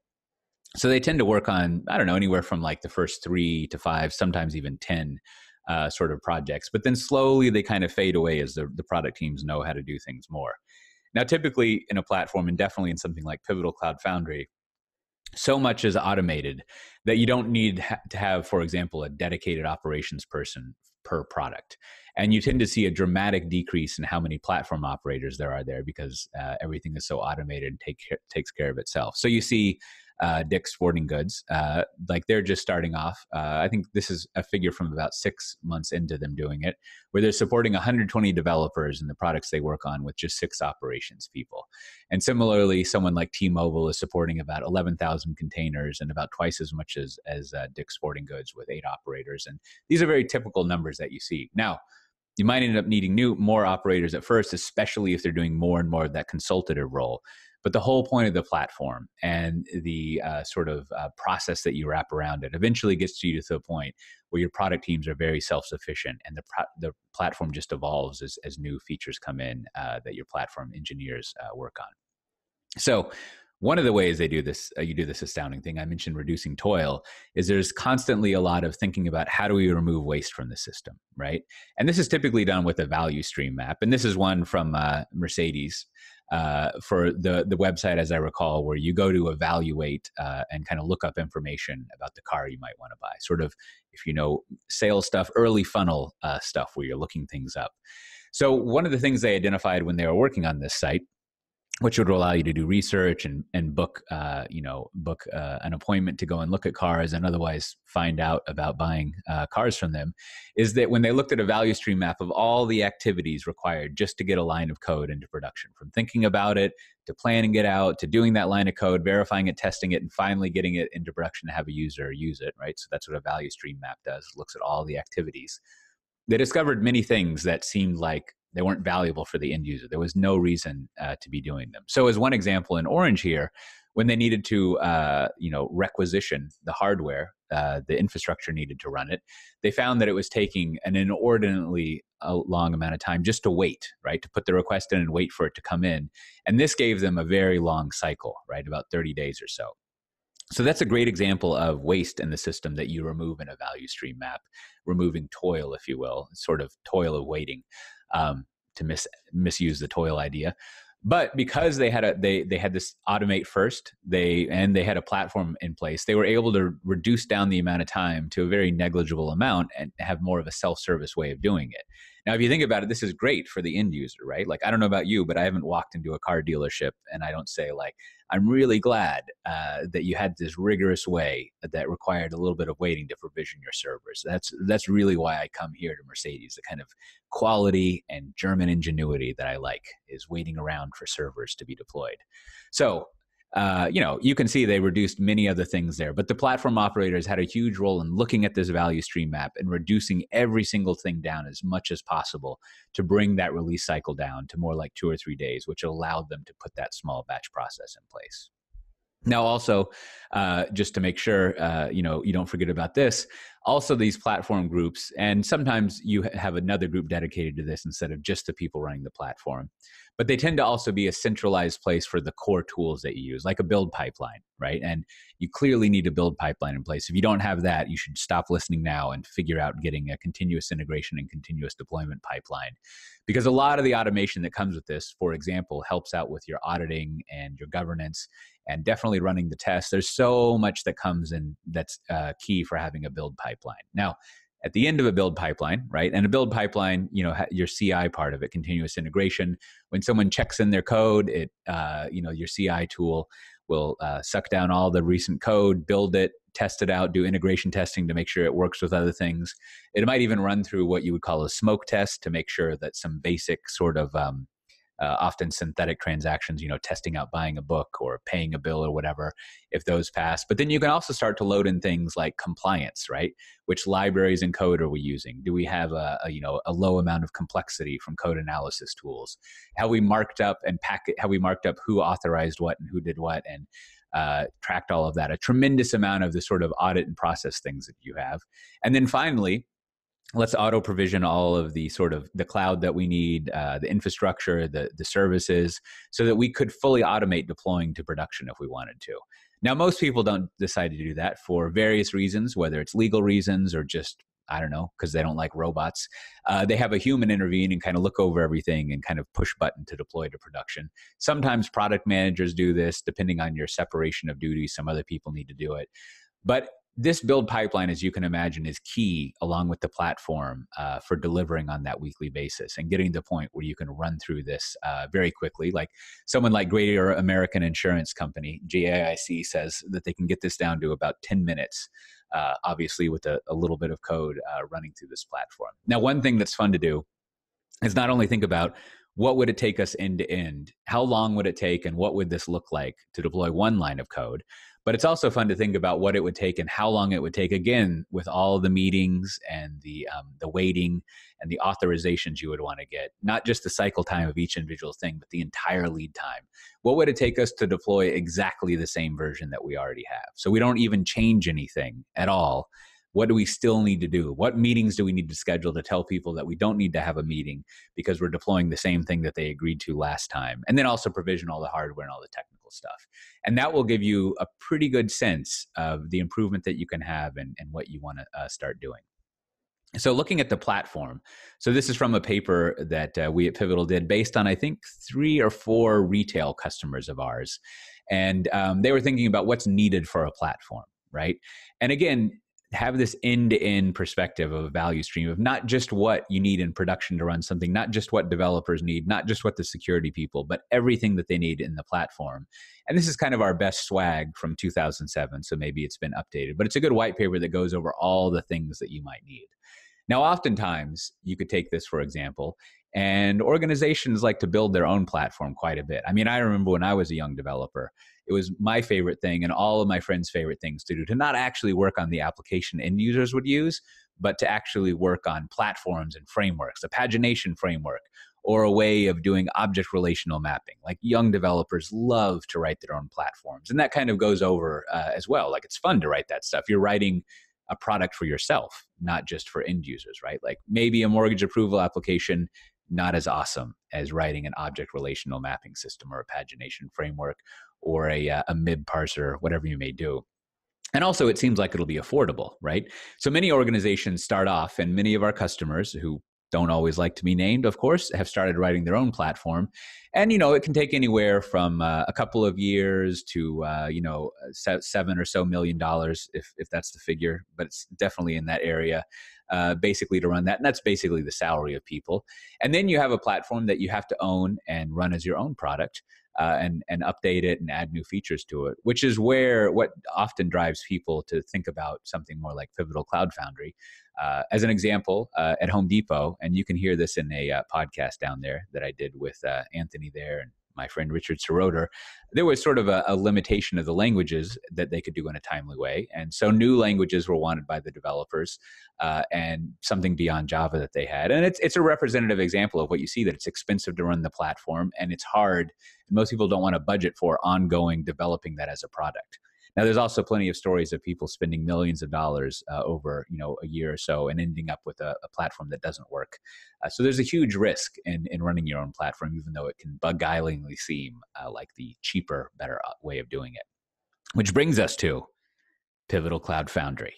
so they tend to work on i don't know anywhere from like the first three to five sometimes even ten uh, sort of projects but then slowly they kind of fade away as the, the product teams know how to do things more now typically in a platform and definitely in something like pivotal cloud foundry so much is automated that you don't need ha- to have for example a dedicated operations person per product and you tend to see a dramatic decrease in how many platform operators there are there because uh, everything is so automated and take care- takes care of itself so you see uh, Dick's Sporting Goods. Uh, like they're just starting off. Uh, I think this is a figure from about six months into them doing it, where they're supporting 120 developers and the products they work on with just six operations people. And similarly, someone like T-Mobile is supporting about 11,000 containers and about twice as much as as uh, Dick's Sporting Goods with eight operators. And these are very typical numbers that you see now you might end up needing new more operators at first especially if they're doing more and more of that consultative role but the whole point of the platform and the uh, sort of uh, process that you wrap around it eventually gets to you to the point where your product teams are very self-sufficient and the, pro- the platform just evolves as, as new features come in uh, that your platform engineers uh, work on so one of the ways they do this uh, you do this astounding thing i mentioned reducing toil is there's constantly a lot of thinking about how do we remove waste from the system right and this is typically done with a value stream map and this is one from uh, mercedes uh, for the the website, as I recall, where you go to evaluate uh, and kind of look up information about the car you might want to buy. Sort of, if you know sales stuff, early funnel uh, stuff, where you're looking things up. So one of the things they identified when they were working on this site which would allow you to do research and and book uh, you know book uh, an appointment to go and look at cars and otherwise find out about buying uh, cars from them is that when they looked at a value stream map of all the activities required just to get a line of code into production from thinking about it to planning it out to doing that line of code verifying it testing it and finally getting it into production to have a user use it right so that's what a value stream map does looks at all the activities they discovered many things that seemed like they weren't valuable for the end user. There was no reason uh, to be doing them. So, as one example in Orange here, when they needed to, uh, you know, requisition the hardware, uh, the infrastructure needed to run it, they found that it was taking an inordinately uh, long amount of time just to wait, right, to put the request in and wait for it to come in, and this gave them a very long cycle, right, about thirty days or so. So that's a great example of waste in the system that you remove in a value stream map, removing toil, if you will, sort of toil of waiting um, to mis- misuse the toil idea. But because they had a they they had this automate first, they and they had a platform in place, they were able to reduce down the amount of time to a very negligible amount and have more of a self-service way of doing it. Now, if you think about it, this is great for the end user, right? Like I don't know about you, but I haven't walked into a car dealership and I don't say like I'm really glad uh, that you had this rigorous way that required a little bit of waiting to provision your servers. That's that's really why I come here to Mercedes. The kind of quality and German ingenuity that I like is waiting around for servers to be deployed. So uh, you know, you can see they reduced many other things there. But the platform operators had a huge role in looking at this value stream map and reducing every single thing down as much as possible to bring that release cycle down to more like two or three days, which allowed them to put that small batch process in place. Now, also, uh, just to make sure uh, you know you don't forget about this, also these platform groups, and sometimes you have another group dedicated to this instead of just the people running the platform, but they tend to also be a centralized place for the core tools that you use, like a build pipeline, right? And you clearly need a build pipeline in place. If you don't have that, you should stop listening now and figure out getting a continuous integration and continuous deployment pipeline, because a lot of the automation that comes with this, for example, helps out with your auditing and your governance and definitely running the test. There's so much that comes in that's uh, key for having a build pipeline. Now, at the end of a build pipeline, right? And a build pipeline, you know, your CI part of it, continuous integration. When someone checks in their code, it, uh, you know, your CI tool will uh, suck down all the recent code, build it, test it out, do integration testing to make sure it works with other things. It might even run through what you would call a smoke test to make sure that some basic sort of um, uh, often synthetic transactions, you know, testing out buying a book or paying a bill or whatever, if those pass. But then you can also start to load in things like compliance, right? Which libraries and code are we using? Do we have a, a you know a low amount of complexity from code analysis tools? How we marked up and pack how we marked up who authorized what and who did what and uh, tracked all of that. A tremendous amount of the sort of audit and process things that you have, and then finally let's auto provision all of the sort of the cloud that we need uh, the infrastructure the, the services so that we could fully automate deploying to production if we wanted to now most people don't decide to do that for various reasons whether it's legal reasons or just i don't know because they don't like robots uh, they have a human intervene and kind of look over everything and kind of push button to deploy to production sometimes product managers do this depending on your separation of duties some other people need to do it but this build pipeline, as you can imagine, is key along with the platform uh, for delivering on that weekly basis and getting to the point where you can run through this uh, very quickly. Like someone like Greater American Insurance Company, GAIC, says that they can get this down to about 10 minutes, uh, obviously, with a, a, little bit of code uh, running through this platform. Now, one thing that's fun to do is not only think about what would it take us end to end, how long would it take, and what would this look like to deploy one line of code? But it's also fun to think about what it would take and how long it would take. Again, with all the meetings and the um, the waiting and the authorizations you would want to get, not just the cycle time of each individual thing, but the entire lead time. What would it take us to deploy exactly the same version that we already have? So we don't even change anything at all what do we still need to do what meetings do we need to schedule to tell people that we don't need to have a meeting because we're deploying the same thing that they agreed to last time and then also provision all the hardware and all the technical stuff. And that will give you a pretty good sense of the improvement that you can have and, and what you want to uh, start doing. So, looking at the platform, so this is from a paper that uh, we at Pivotal did based on, I think, three or four retail customers of ours. And um, they were thinking about what's needed for a platform, right? And again, have this end-to-end perspective of a value stream of not just what you need in production to run something not just what developers need not just what the security people but everything that they need in the platform and this is kind of our best swag from 2007 so maybe it's been updated but it's a good white paper that goes over all the things that you might need now oftentimes you could take this for example and organizations like to build their own platform quite a bit i mean i remember when i was a young developer it was my favorite thing and all of my friends' favorite things to do to not actually work on the application end users would use, but to actually work on platforms and frameworks, a pagination framework, or a way of doing object relational mapping. Like young developers love to write their own platforms. And that kind of goes over uh, as well. Like it's fun to write that stuff. You're writing a product for yourself, not just for end users, right? Like maybe a mortgage approval application, not as awesome as writing an object relational mapping system or a pagination framework or a, uh, a MIB parser, whatever you may do. And also, it seems like it'll be affordable, right? So many organizations start off, and many of our customers who don't always like to be named, of course, have started writing their own platform. And, you know, it can take anywhere from uh, a couple of years to, uh, you know, uh, seven or so million dollars, if, if that's the figure, but it's definitely in that area, uh, basically to run that. And that's basically the salary of people. And then you have a platform that you have to own and run as your own product uh, and and update it and add new features to it, which is where what often drives people to think about something more like Pivotal Cloud Foundry. Uh, as an example, uh, at Home Depot, and you can hear this in a uh, podcast down there that I did with uh, Anthony there and my friend Richard Soroder, there was sort of a, a, limitation of the languages that they could do in a timely way. And so new languages were wanted by the developers uh, and something beyond Java that they had. And it's, it's a representative example of what you see that it's expensive to run the platform and it's hard. most people don't want to budget for ongoing developing that as a product. Now, there's also plenty of stories of people spending millions of dollars uh, over you know a year or so and ending up with a, a platform that doesn't work. Uh, so there's a huge risk in, in running your own platform, even though it can beguilingly seem uh, like the cheaper, better uh, way of doing it. Which brings us to Pivotal Cloud Foundry.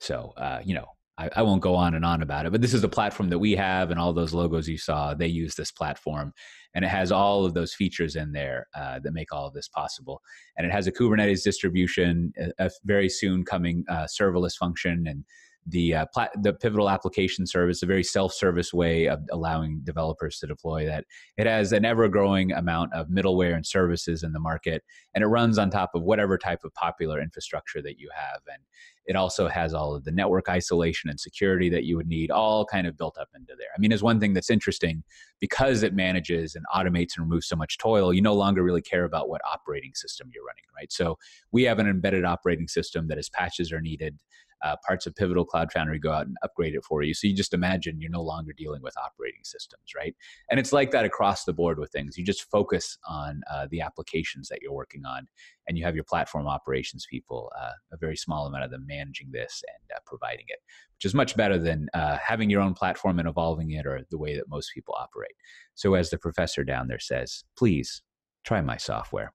So uh, you know I, I won't go on and on about it, but this is the platform that we have, and all those logos you saw, they use this platform, and it has all of those features in there uh, that make all of this possible. And it has a Kubernetes distribution, a, a very soon coming uh, serverless function, and the uh, plat- the pivotal application service, a very self service way of allowing developers to deploy that. It has an ever growing amount of middleware and services in the market, and it runs on top of whatever type of popular infrastructure that you have. And it also has all of the network isolation and security that you would need, all kind of built up into there. I mean, as one thing that's interesting because it manages and automates and removes so much toil, you no longer really care about what operating system you're running, right? So we have an embedded operating system that as patches are needed, uh, parts of Pivotal Cloud Foundry go out and upgrade it for you. So you just imagine you're no longer dealing with operating systems, right? And it's like that across the board with things. You just focus on uh, the applications that you're working on, and you have your platform operations people, uh, a very small amount of them managing this and uh, providing it, which is much better than uh, having your own platform and evolving it or the way that most people operate. So, as the professor down there says, please try my software.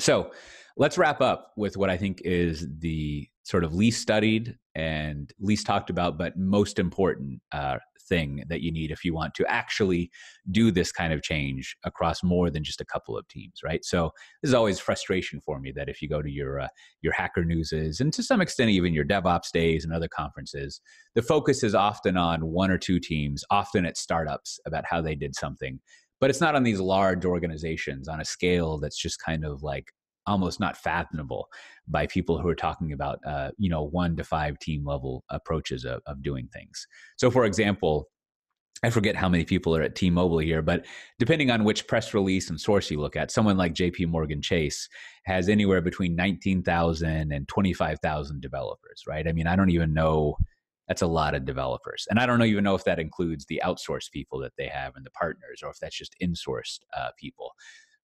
So let's wrap up with what I think is the sort of least studied and least talked about, but most important uh, thing that you need if you want to actually do this kind of change across more than just a couple of teams, right? So this is always frustration for me that if you go to your uh, your Hacker Newses and to some extent even your DevOps days and other conferences, the focus is often on one or two teams, often at startups about how they did something, but it's not on these large organizations on a scale that's just kind of like almost not fathomable by people who are talking about uh, you know one to five team level approaches of, of doing things. So, for example, I forget how many people are at T-Mobile here, but depending on which press release and source you look at, someone like J.P. Morgan Chase has anywhere between nineteen thousand and twenty-five thousand and developers, right? I mean, I don't even know that's a lot of developers. And I don't even know if that includes the outsourced people that they have and the partners or if that's just insourced uh, people.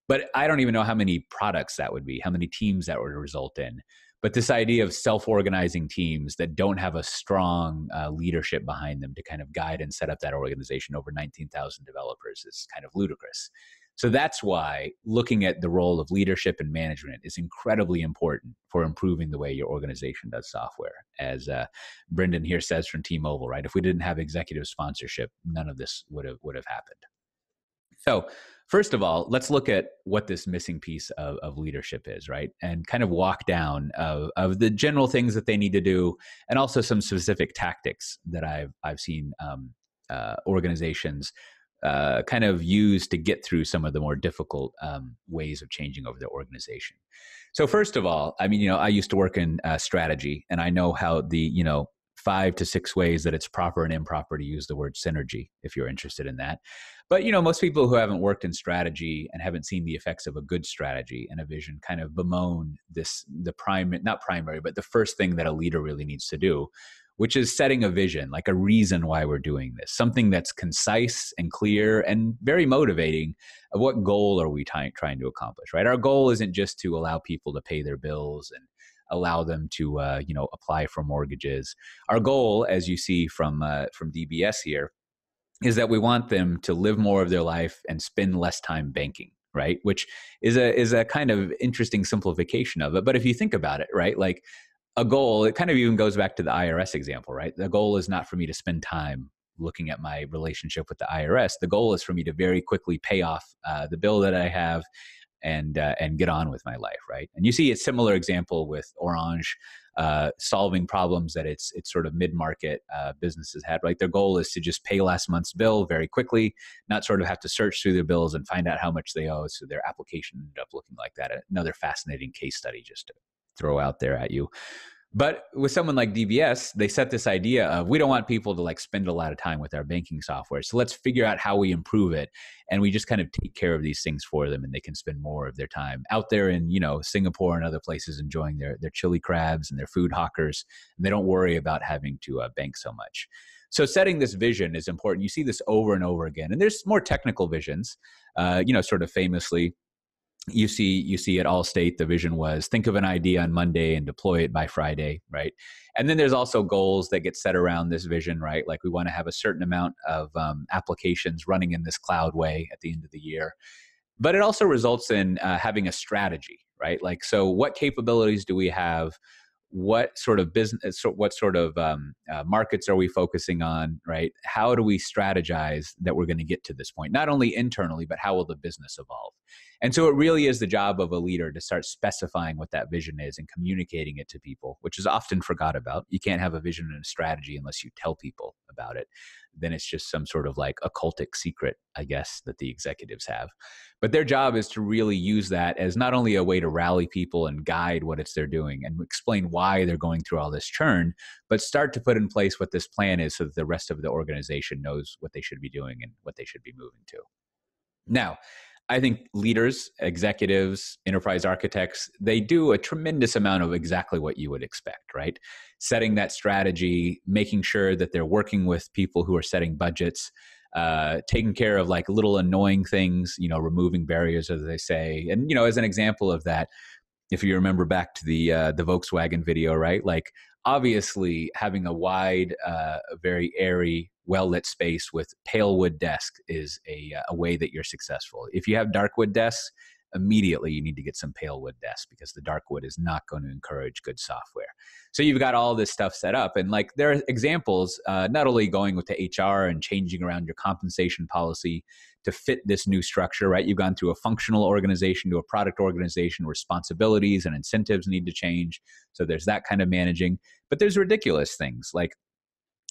But I don't even know how many products that would be, how many teams that would result in. But this idea of self organizing teams that don't have a strong uh, leadership behind them to kind of guide and set up that organization over 19,000 developers is kind of ludicrous. So that's why looking at the role of leadership and management is incredibly important for improving the way your organization does software. As uh, Brendan here says from T-Mobile, right? If we didn't have executive sponsorship, none of this would have would have happened. So first of all, let's look at what this missing piece of, of leadership is, right? And kind of walk down of, of, the general things that they need to do, and also some specific tactics that I've I've seen um, uh, organizations uh, kind of use to get through some of the more difficult um, ways of changing over their organization. So first of all, I mean, you know, I used to work in uh, strategy, and I know how the you know five to six ways that it's proper and improper to use the word synergy if you're interested in that. But you know, most people who haven't worked in strategy and haven't seen the effects of a good strategy and a vision kind of bemoan this the prime not primary, but the first thing that a leader really needs to do, which is setting a vision, like a reason why we're doing this, something that's concise and clear and very motivating of what goal are we t- trying to accomplish, right? Our goal isn't just to allow people to pay their bills and allow them to uh, you know apply for mortgages. Our goal, as you see from uh, from DBS here, is that we want them to live more of their life and spend less time banking right which is a is a kind of interesting simplification of it but if you think about it right like a goal it kind of even goes back to the IRS example right the goal is not for me to spend time looking at my relationship with the IRS the goal is for me to very quickly pay off uh, the bill that I have and uh, and get on with my life, right? And you see a similar example with Orange uh, solving problems that its its sort of mid market uh, businesses had. Right, their goal is to just pay last month's bill very quickly, not sort of have to search through their bills and find out how much they owe. So their application ended up looking like that. Another fascinating case study just to throw out there at you. But with someone like DBS, they set this idea of we don't want people to like spend a lot of time with our banking software. So let's figure out how we improve it. And we just kind of take care of these things for them and they can spend more of their time out there in, you know, Singapore and other places enjoying their, their chili crabs and their food hawkers. And they don't worry about having to uh, bank so much. So setting this vision is important. You see this over and over again. And there's more technical visions, uh, you know, sort of famously you see you see at all state the vision was think of an idea on monday and deploy it by friday right and then there's also goals that get set around this vision right like we want to have a certain amount of um, applications running in this cloud way at the end of the year but it also results in uh, having a strategy right like so what capabilities do we have what sort of business uh, what sort of um, uh, markets are we focusing on right how do we strategize that we're going to get to this point not only internally but how will the business evolve and so it really is the job of a leader to start specifying what that vision is and communicating it to people, which is often forgot about. You can't have a vision and a strategy unless you tell people about it. Then it's just some sort of like occultic secret, I guess, that the executives have. But their job is to really use that as not only a way to rally people and guide what it's they're doing and explain why they're going through all this churn, but start to put in place what this plan is so that the rest of the organization knows what they should be doing and what they should be moving to. Now, I think leaders, executives, enterprise architects, they do a tremendous amount of exactly what you would expect, right? Setting that strategy, making sure that they're working with people who are setting budgets, uh, taking care of like little annoying things, you know, removing barriers, as they say. And, you know, as an example of that, if you remember back to the uh, the Volkswagen video, right? Like obviously having a wide, uh, very airy, well lit space with pale wood desk is a, uh, a way that you're successful. If you have dark wood desks, immediately you need to get some pale wood desks because the dark wood is not going to encourage good software. So you've got all this stuff set up. And like there are examples, uh, not only going with the HR and changing around your compensation policy to fit this new structure, right? You've gone through a functional organization to a product organization, responsibilities and incentives need to change. So there's that kind of managing. But there's ridiculous things like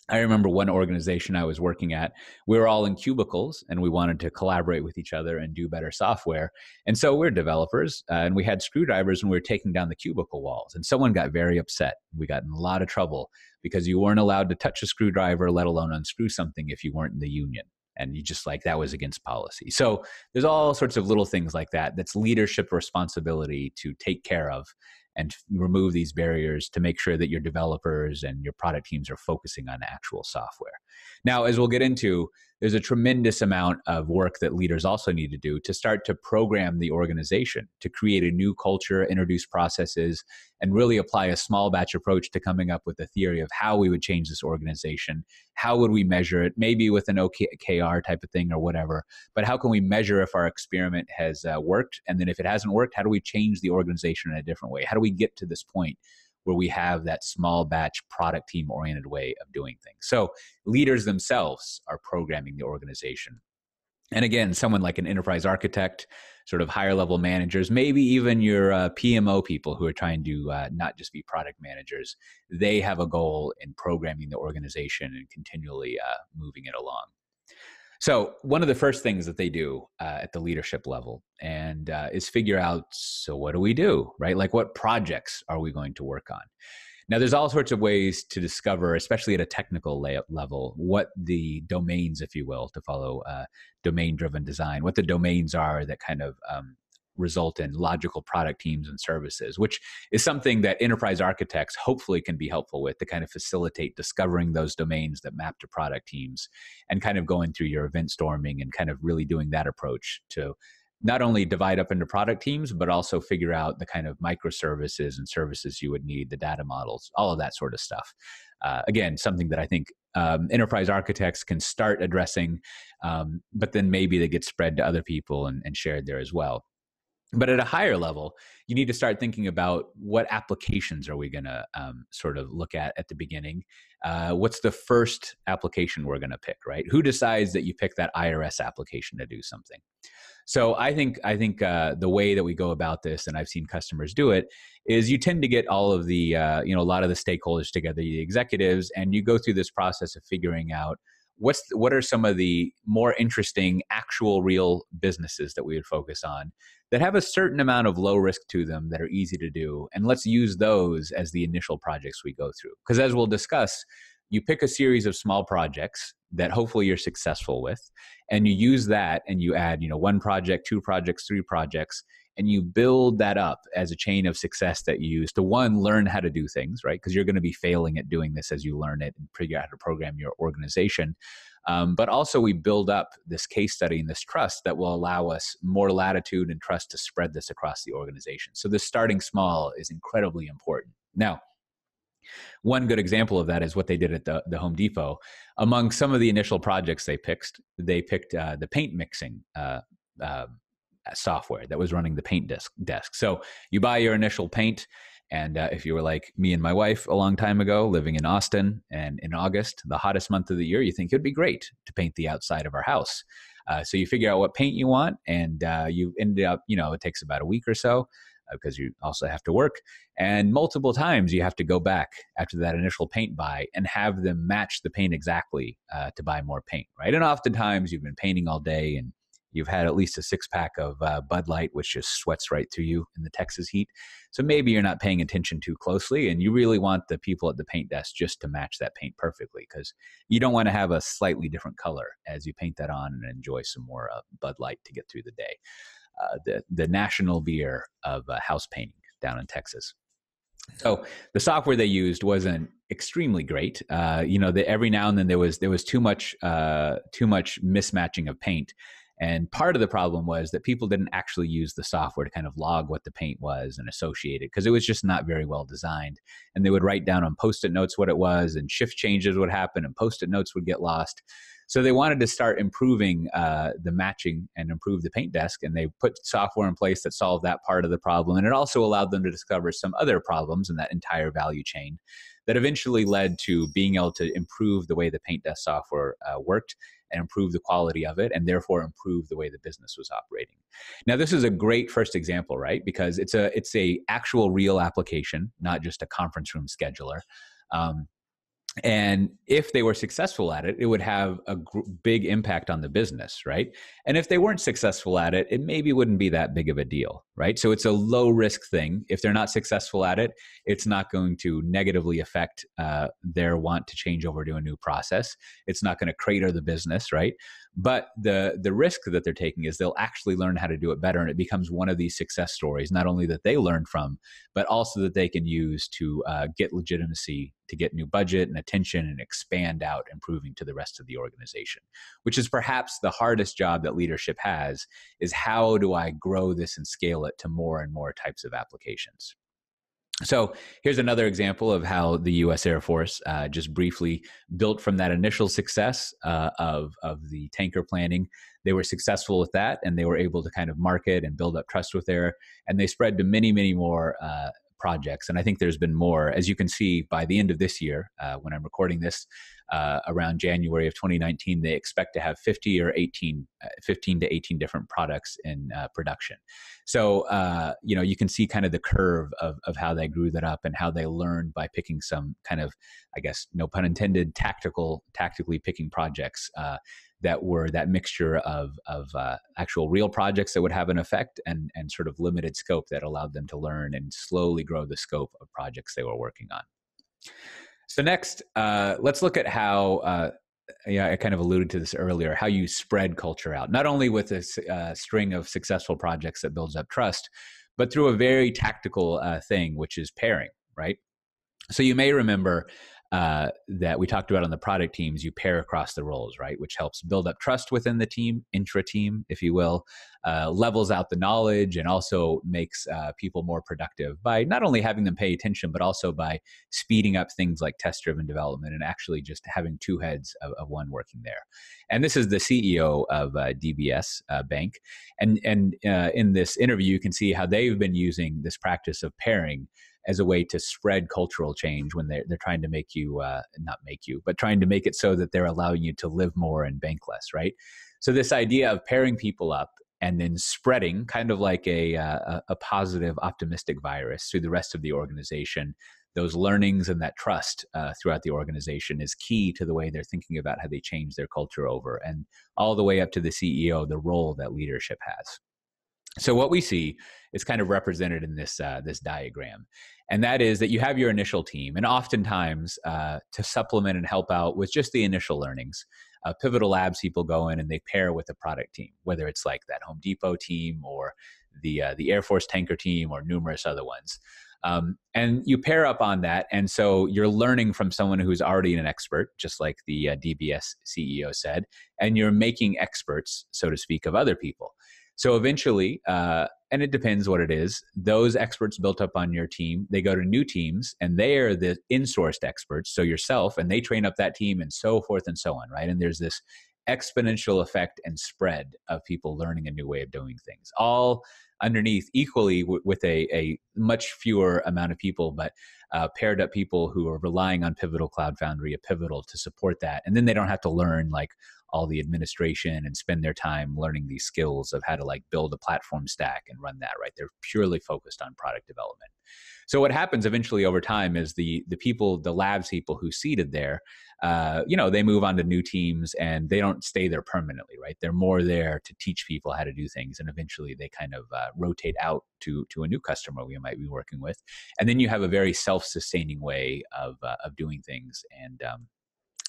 I remember one organization I was working at, we were all in cubicles and we wanted to collaborate with each other and do better software. And so we're developers uh, and we had screwdrivers and we were taking down the cubicle walls. And someone got very upset. We got in a lot of trouble because you weren't allowed to touch a screwdriver, let alone unscrew something if you weren't in the union. And you just like that was against policy. So there's all sorts of little things like that that's leadership responsibility to take care of and remove these barriers to make sure that your developers and your product teams are focusing on actual software. Now, as we'll get into, there's a tremendous amount of work that leaders also need to do to start to program the organization to create a new culture, introduce processes, and really apply a small batch approach to coming up with a theory of how we would change this organization. How would we measure it? Maybe with an OKR type of thing or whatever. But how can we measure if our experiment has uh, worked? And then if it hasn't worked, how do we change the organization in a different way? How do we get to this point? where we have that small batch product team oriented way of doing things. So leaders themselves are programming the organization. And again, someone like an enterprise architect, sort of higher level managers, maybe even your uh, PMO people who are trying to uh, not just be product managers, they have a goal in programming the organization and continually uh, moving it along. So one of the first things that they do uh, at the leadership level and uh, is figure out so what do we do, right? Like what projects are we going to work on? Now there's all sorts of ways to discover, especially at a technical level, what the domains, if you will, to follow uh, domain-driven design, what the domains are that kind of um, result in logical product teams and services, which is something that enterprise architects hopefully can be helpful with to kind of facilitate discovering those domains that map to product teams and kind of going through your event storming and kind of really doing that approach to not only divide up into product teams, but also figure out the kind of microservices and services you would need, the data models, all of that sort of stuff. Uh, again, something that I think um, enterprise architects can start addressing, um, but then maybe they get spread to other people and, and shared there as well but at a higher level you need to start thinking about what applications are we going to um, sort of look at at the beginning uh, what's the first application we're going to pick right who decides that you pick that irs application to do something so i think i think uh, the way that we go about this and i've seen customers do it is you tend to get all of the uh, you know a lot of the stakeholders together the executives and you go through this process of figuring out what's what are some of the more interesting actual real businesses that we would focus on that have a certain amount of low risk to them that are easy to do. And let's use those as the initial projects we go through. Because as we'll discuss, you pick a series of small projects that hopefully you're successful with and you use that and you add you know one project two projects three projects and you build that up as a chain of success that you use to one learn how to do things right because you're going to be failing at doing this as you learn it and figure out how to program your organization um, but also, we build up this case study and this trust that will allow us more latitude and trust to spread this across the organization. So, this starting small is incredibly important. Now, one good example of that is what they did at the, the Home Depot. Among some of the initial projects they picked, they picked uh, the paint mixing uh, uh, software that was running the paint desk, desk. So you buy your initial paint, and uh, if you were like me and my wife a long time ago, living in Austin, and in August, the hottest month of the year, you think it'd be great to paint the outside of our house. Uh, so you figure out what paint you want, and uh, you end up, you know, it takes about a week or so because uh, you also have to work. And multiple times you have to go back after that initial paint buy and have them match the paint exactly uh, to buy more paint, right? And oftentimes you've been painting all day and You've had at least a six pack of uh, Bud Light, which just sweats right through you in the Texas heat. So maybe you're not paying attention too closely, and you really want the people at the paint desk just to match that paint perfectly because you don't want to have a slightly different color as you paint that on and enjoy some more uh, Bud Light to get through the day. Uh, the, the national beer of uh, house painting down in Texas. So the software they used wasn't extremely great. Uh, you know, the, every now and then there was there was too much uh, too much mismatching of paint, and part of the problem was that people didn't actually use the software to kind of log what the paint was and associate it because it was just not very well designed. And they would write down on post it notes what it was, and shift changes would happen, and post it notes would get lost. So they wanted to start improving uh, the matching and improve the paint desk, and they put software in place that solved that part of the problem. And it also allowed them to discover some other problems in that entire value chain that eventually led to being able to improve the way the paint desk software uh, worked and improve the quality of it and therefore improve the way the business was operating now this is a great first example right because it's a it's a actual real application not just a conference room scheduler um, and if they were successful at it it would have a gr- big impact on the business right and if they weren't successful at it it maybe wouldn't be that big of a deal right so it's a low risk thing if they're not successful at it it's not going to negatively affect uh, their want to change over to a new process it's not going to crater the business right but the the risk that they're taking is they'll actually learn how to do it better, and it becomes one of these success stories, not only that they learn from, but also that they can use to uh, get legitimacy, to get new budget and attention, and expand out, improving to the rest of the organization. Which is perhaps the hardest job that leadership has: is how do I grow this and scale it to more and more types of applications. So here's another example of how the U.S. Air Force uh, just briefly built from that initial success uh, of of the tanker planning. They were successful with that, and they were able to kind of market and build up trust with air, and they spread to many, many more. Uh, projects and i think there's been more as you can see by the end of this year uh, when i'm recording this uh, around January of 2019, they expect to have 50 or 18, uh, 15 to 18 different products in uh, production. So, uh, you know, you can see kind of the curve of, of how they grew that up and how they learned by picking some kind of, I guess, no pun intended, tactical, tactically picking projects uh, that were that mixture of of uh, actual real projects that would have an effect and and sort of limited scope that allowed them to learn and slowly grow the scope of projects they were working on. So next, uh, let's look at how. Uh, yeah, I kind of alluded to this earlier. How you spread culture out, not only with a uh, string of successful projects that builds up trust, but through a very tactical uh, thing, which is pairing. Right. So you may remember uh, that we talked about on the product teams, you pair across the roles, right? Which helps build up trust within the team, intra team, if you will, uh, levels out the knowledge, and also makes uh, people more productive by not only having them pay attention, but also by speeding up things like test driven development and actually just having two heads of, of, one working there. And this is the CEO of uh, DBS uh, Bank. And, and uh, in this interview, you can see how they've been using this practice of pairing as a way to spread cultural change when they're, they're trying to make you uh, not make you but trying to make it so that they're allowing you to live more and bank less right so this idea of pairing people up and then spreading kind of like a, uh, a positive optimistic virus through the rest of the organization those learnings and that trust uh, throughout the organization is key to the way they're thinking about how they change their culture over and all the way up to the ceo the role that leadership has so what we see is kind of represented in this uh, this diagram, and that is that you have your initial team, and oftentimes uh, to supplement and help out with just the initial learnings. Uh, Pivotal Labs people go in and they pair with the product team, whether it's like that Home Depot team or the uh, the Air Force tanker team or numerous other ones. Um, and you pair up on that, and so you're learning from someone who's already an expert, just like the uh, DBS CEO said, and you're making experts, so to speak, of other people. So eventually, uh, and it depends what it is, those experts built up on your team, they go to new teams and they are the insourced experts. So yourself, and they train up that team and so forth and so on, right? And there's this exponential effect and spread of people learning a new way of doing things, all underneath equally w- with a, a much fewer amount of people, but uh, paired up people who are relying on Pivotal Cloud Foundry, a Pivotal, to support that. And then they don't have to learn like all the administration and spend their time learning these skills of how to like build a platform stack and run that right they're purely focused on product development so what happens eventually over time is the the people the labs people who seeded there uh, you know they move on to new teams and they don't stay there permanently right they're more there to teach people how to do things and eventually they kind of uh, rotate out to to a new customer we might be working with and then you have a very self-sustaining way of uh, of doing things and um,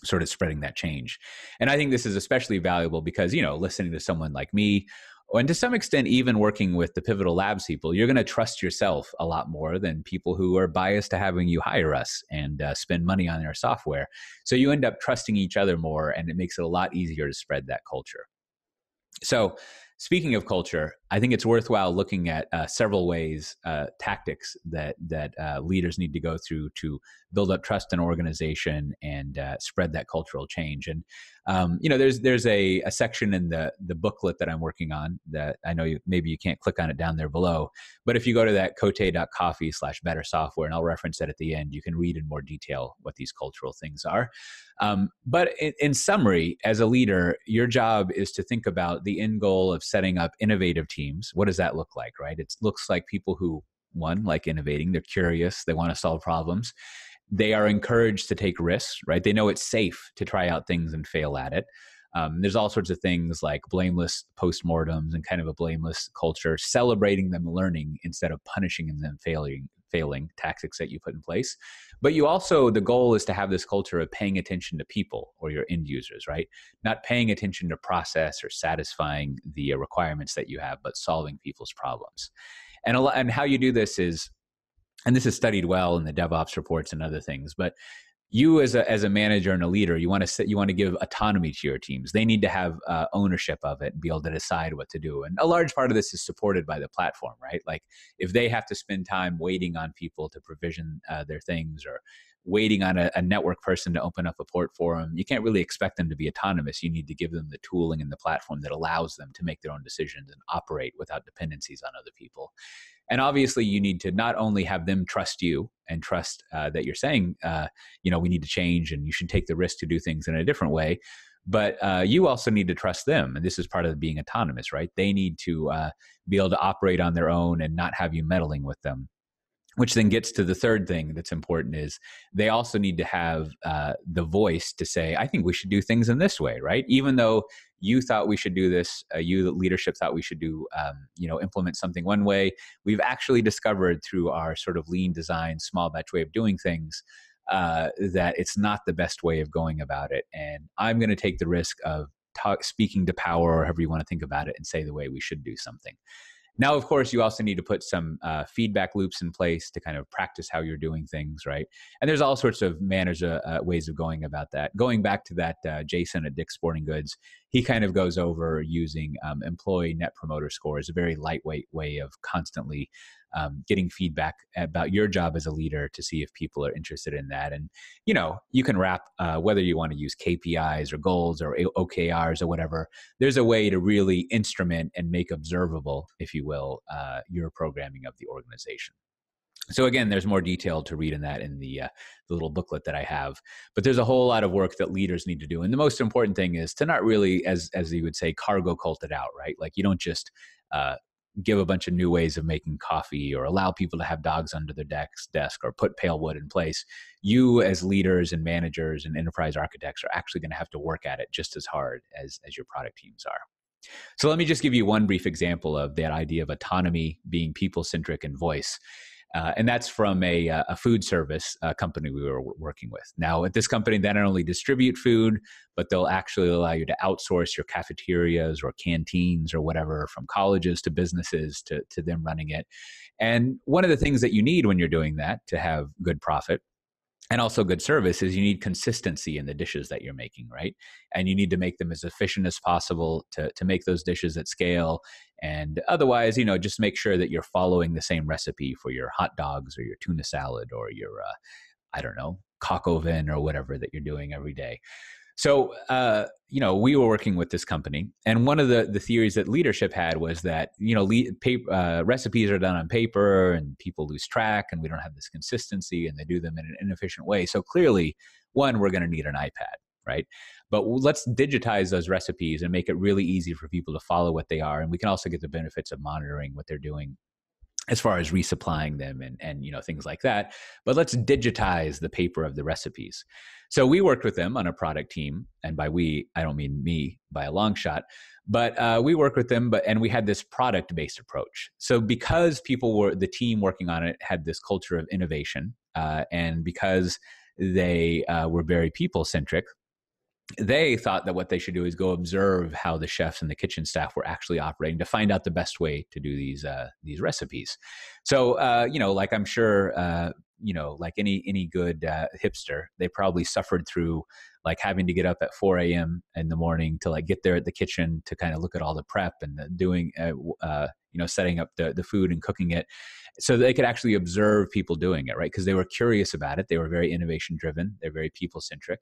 sort of spreading that change. And I think this is especially valuable because, you know, listening to someone like me, and to some extent, even working with the Pivotal Labs people, you're going to trust yourself a lot more than people who are biased to having you hire us and uh, spend money on their software. So you end up trusting each other more, and it makes it a lot easier to spread that culture. So speaking of culture, I think it's worthwhile looking at uh, several ways, uh, tactics that that uh, leaders need to go through to build up trust in organization and uh, spread that cultural change. And um, you know, there's there's a, a section in the the booklet that I'm working on that I know you maybe you can't click on it down there below, but if you go to that cote.coffee slash better software, and I'll reference that at the end, you can read in more detail what these cultural things are. Um, but in, in summary, as a leader, your job is to think about the end goal of setting up innovative teams. What does that look like, right? It looks like people who one like innovating they're curious they want to solve problems they are encouraged to take risks, right? They know it's safe to try out things and fail at it. Um, there's all sorts of things like blameless postmortems and kind of a blameless culture, celebrating them learning instead of punishing them failing, failing tactics that you put in place. But you also, the goal is to have this culture of paying attention to people or your end users, right? Not paying attention to process or satisfying the uh, requirements that you have, but solving people's problems. And, a lot, and how you do this is and this is studied well in the DevOps reports and other things, but you as a, as a manager and a leader, you want to sit, you want to give autonomy to your teams. They need to have uh, ownership of it and be able to decide what to do. And a large part of this is supported by the platform, right? Like if they have to spend time waiting on people to provision uh, their things or waiting on a, a, network person to open up a port for them, you can't really expect them to be autonomous. You need to give them the tooling and the platform that allows them to make their own decisions and operate without dependencies on other people and obviously you need to not only have them trust you and trust uh, that you're saying uh, you know we need to change and you should take the risk to do things in a different way but uh, you also need to trust them and this is part of being autonomous right they need to uh, be able to operate on their own and not have you meddling with them which then gets to the third thing that's important is they also need to have uh, the voice to say i think we should do things in this way right even though you thought we should do this uh, you leadership thought we should do um, you know implement something one way we've actually discovered through our sort of lean design small batch way of doing things uh, that it's not the best way of going about it and i'm going to take the risk of talk, speaking to power or however you want to think about it and say the way we should do something now, of course, you also need to put some uh, feedback loops in place to kind of practice how you're doing things, right? And there's all sorts of manners, uh, uh, ways of going about that. Going back to that uh, Jason at Dick's Sporting Goods, he kind of goes over using um, employee net promoter score as a very lightweight way of constantly um, getting feedback about your job as a leader to see if people are interested in that. And you know, you can wrap uh, whether you want to use KPIs or goals or OKRs or whatever. There's a way to really instrument and make observable, if you will, uh, your programming of the organization. So again, there's more detail to read in that in the, uh, the, little booklet that I have. But there's a whole lot of work that leaders need to do, and the most important thing is to not really, as as you would say, cargo cult it out, right? Like you don't just uh, give a bunch of new ways of making coffee or allow people to have dogs under their desk, desk or put pale wood in place, you as leaders and managers and enterprise architects are actually going to have to work at it just as hard as, as your product teams are. So let me just give you one brief example of that idea of autonomy being people centric and voice. Uh, and that's from a, uh, a food service uh, company we were working with. Now, at this company, they not only distribute food, but they'll actually allow you to outsource your cafeterias or canteens or whatever from colleges to businesses to, to them running it. And one of the things that you need when you're doing that to have good profit and also good service is you need consistency in the dishes that you're making right and you need to make them as efficient as possible to, to make those dishes at scale and otherwise you know just make sure that you're following the same recipe for your hot dogs or your tuna salad or your uh, i don't know cock oven or whatever that you're doing every day so, uh, you know, we were working with this company, and one of the, the theories that leadership had was that, you know, le- paper, uh, recipes are done on paper and people lose track and we don't have this consistency and they do them in an inefficient way. So, clearly, one, we're going to need an iPad, right? But let's digitize those recipes and make it really easy for people to follow what they are. And we can also get the benefits of monitoring what they're doing as far as resupplying them and and you know things like that but let's digitize the paper of the recipes so we worked with them on a product team and by we i don't mean me by a long shot but uh, we worked with them but and we had this product based approach so because people were the team working on it had this culture of innovation uh, and because they uh, were very people centric they thought that what they should do is go observe how the chefs and the kitchen staff were actually operating to find out the best way to do these uh, these recipes. So uh, you know, like I'm sure uh, you know, like any any good uh, hipster, they probably suffered through like having to get up at 4 a.m. in the morning to like get there at the kitchen to kind of look at all the prep and the doing, uh, uh, you know, setting up the the food and cooking it, so they could actually observe people doing it, right? Because they were curious about it. They were very innovation driven. They're very people centric,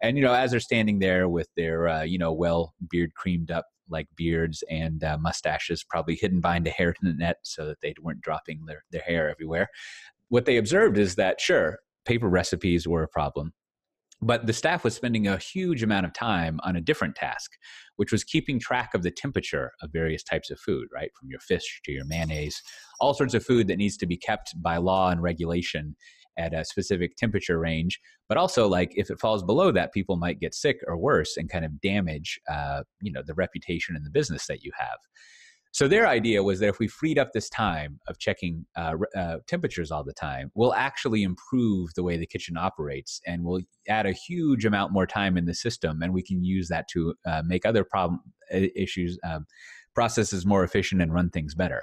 and you know, as they're standing there with their uh, you know well beard creamed up like beards and uh, mustaches, probably hidden behind a hairnet *laughs* so that they weren't dropping their, their hair everywhere what they observed is that, sure, paper recipes were a problem, but the staff was spending a huge amount of time on a different task, which was keeping track of the temperature of various types of food, right? From your fish to your mayonnaise, all sorts of food that needs to be kept by law and regulation at a specific temperature range. But also, like, if it falls below that, people might get sick or worse and kind of damage, uh, you know, the reputation and the business that you have. So their idea was that if we freed up this time of checking uh, uh, temperatures all the time, we'll actually improve the way the kitchen operates, and we'll add a huge amount more time in the system, and we can use that to uh, make other problem uh, issues um, processes more efficient and run things better.